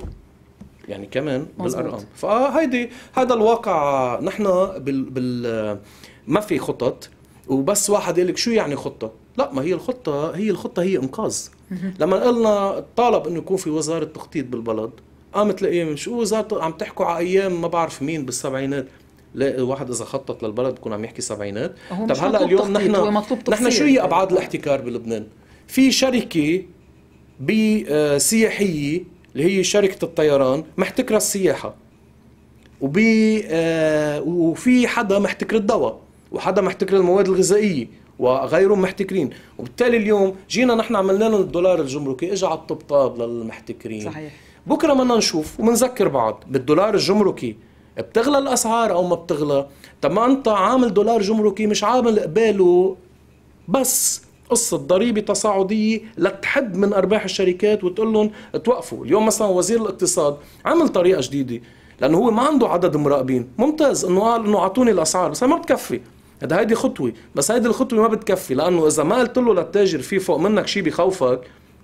يعني كمان مزبوط. بالارقام فهيدي هذا الواقع نحن بال, بال ما في خطط وبس واحد يقول لك شو يعني خطه لا ما هي الخطه هي الخطه هي انقاذ لما قلنا طالب انه يكون في وزاره تخطيط بالبلد قامت الايام شو وزاره عم تحكوا على ايام ما بعرف مين بالسبعينات لا الواحد اذا خطط للبلد بكون عم يحكي سبعينات طب هلا اليوم نحن نحن شو هي ابعاد الاحتكار بلبنان في شركه بسياحيه آه، اللي هي شركه الطيران محتكره السياحه وبي آه وفي حدا محتكر الدواء وحدا محتكر المواد الغذائيه وغيرهم محتكرين وبالتالي اليوم جينا نحن عملنا لهم الدولار الجمركي اجى على الطبطاب للمحتكرين صحيح بكره بدنا نشوف وبنذكر بعض بالدولار الجمركي بتغلى الاسعار او ما بتغلى طب ما انت عامل دولار جمركي مش عامل قباله بس قصة ضريبة تصاعدية لتحد من أرباح الشركات وتقول لهم توقفوا اليوم مثلا وزير الاقتصاد عمل طريقة جديدة لأنه هو ما عنده عدد مراقبين ممتاز أنه قال أنه أعطوني الأسعار بس ما بتكفي هذا هيدي خطوة بس هيدي الخطوة ما بتكفي لأنه إذا ما قلت له للتاجر في فوق منك شيء بخوفك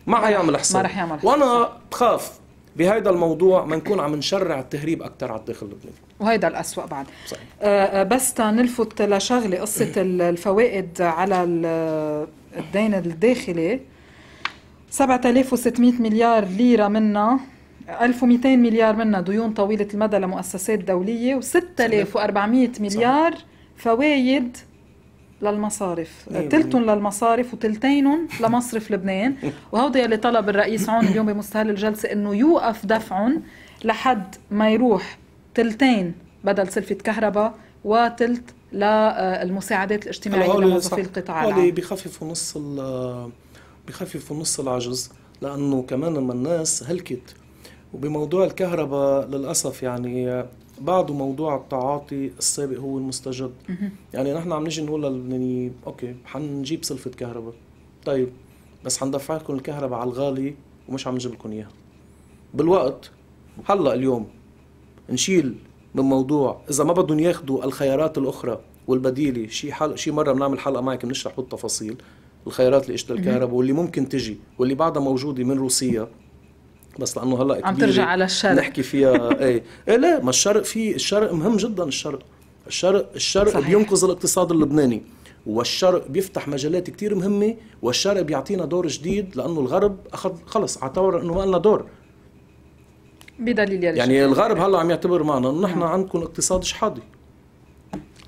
ما حيعمل حساب ما رح يعمل حساب وأنا بخاف بهيدا الموضوع ما نكون عم نشرع التهريب اكثر على الداخل اللبناني وهيدا الأسوأ بعد صحيح. آه، آه، بس تنلفت لشغله قصه الفوائد على الدين الداخلي 7600 مليار ليره منها 1200 مليار منها ديون طويله المدى لمؤسسات دوليه و6400 مليار صحيح. فوائد للمصارف إيه تلتون للمصارف وتلتين لمصرف لبنان وهودا اللي طلب الرئيس عون اليوم بمستهل الجلسة أنه يوقف دفعهم لحد ما يروح تلتين بدل سلفة كهرباء وتلت للمساعدات آه، الاجتماعية لموظفي القطاع العام بخففوا نص آه، بخففوا نص العجز لأنه كمان لما الناس هلكت وبموضوع الكهرباء للأسف يعني بعده موضوع التعاطي السابق هو المستجد يعني نحن عم نجي نقول للبنانيين يعني، اوكي حنجيب سلفة كهرباء طيب بس حندفع لكم الكهرباء على الغالي ومش عم نجيب لكم اياها بالوقت هلا اليوم نشيل من موضوع اذا ما بدهم ياخذوا الخيارات الاخرى والبديله شي حل شي مره بنعمل حلقه معك بنشرح بالتفاصيل الخيارات اللي اجت الكهرباء واللي ممكن تجي واللي بعدها موجوده من روسيا بس لانه هلا عم ترجع على الشرق نحكي فيها ايه ايه لا ما الشرق في الشرق مهم جدا الشرق الشرق الشرق صحيح. بينقذ الاقتصاد اللبناني والشرق بيفتح مجالات كتير مهمة والشرق بيعطينا دور جديد لأنه الغرب أخذ خلص اعتبر أنه ما لنا دور بدليل يلي يعني الغرب هلا عم يعتبر معنا انه نحن نعم. عندكم اقتصاد شحاضي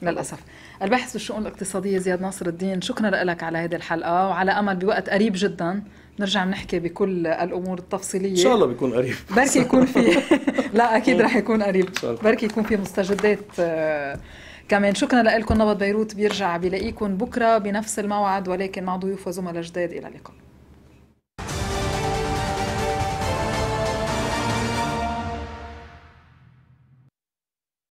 للاسف الباحث بالشؤون الاقتصاديه زياد ناصر الدين شكرا لك على هذه الحلقه وعلى امل بوقت قريب جدا نرجع بنحكي بكل الامور التفصيليه ان شاء الله بيكون قريب بركي يكون في لا اكيد رح يكون قريب بركي يكون في مستجدات آه، كمان شكرا لكم نبض بيروت بيرجع بلاقيكم بكره بنفس الموعد ولكن مع ضيوف وزملاء جداد الى اللقاء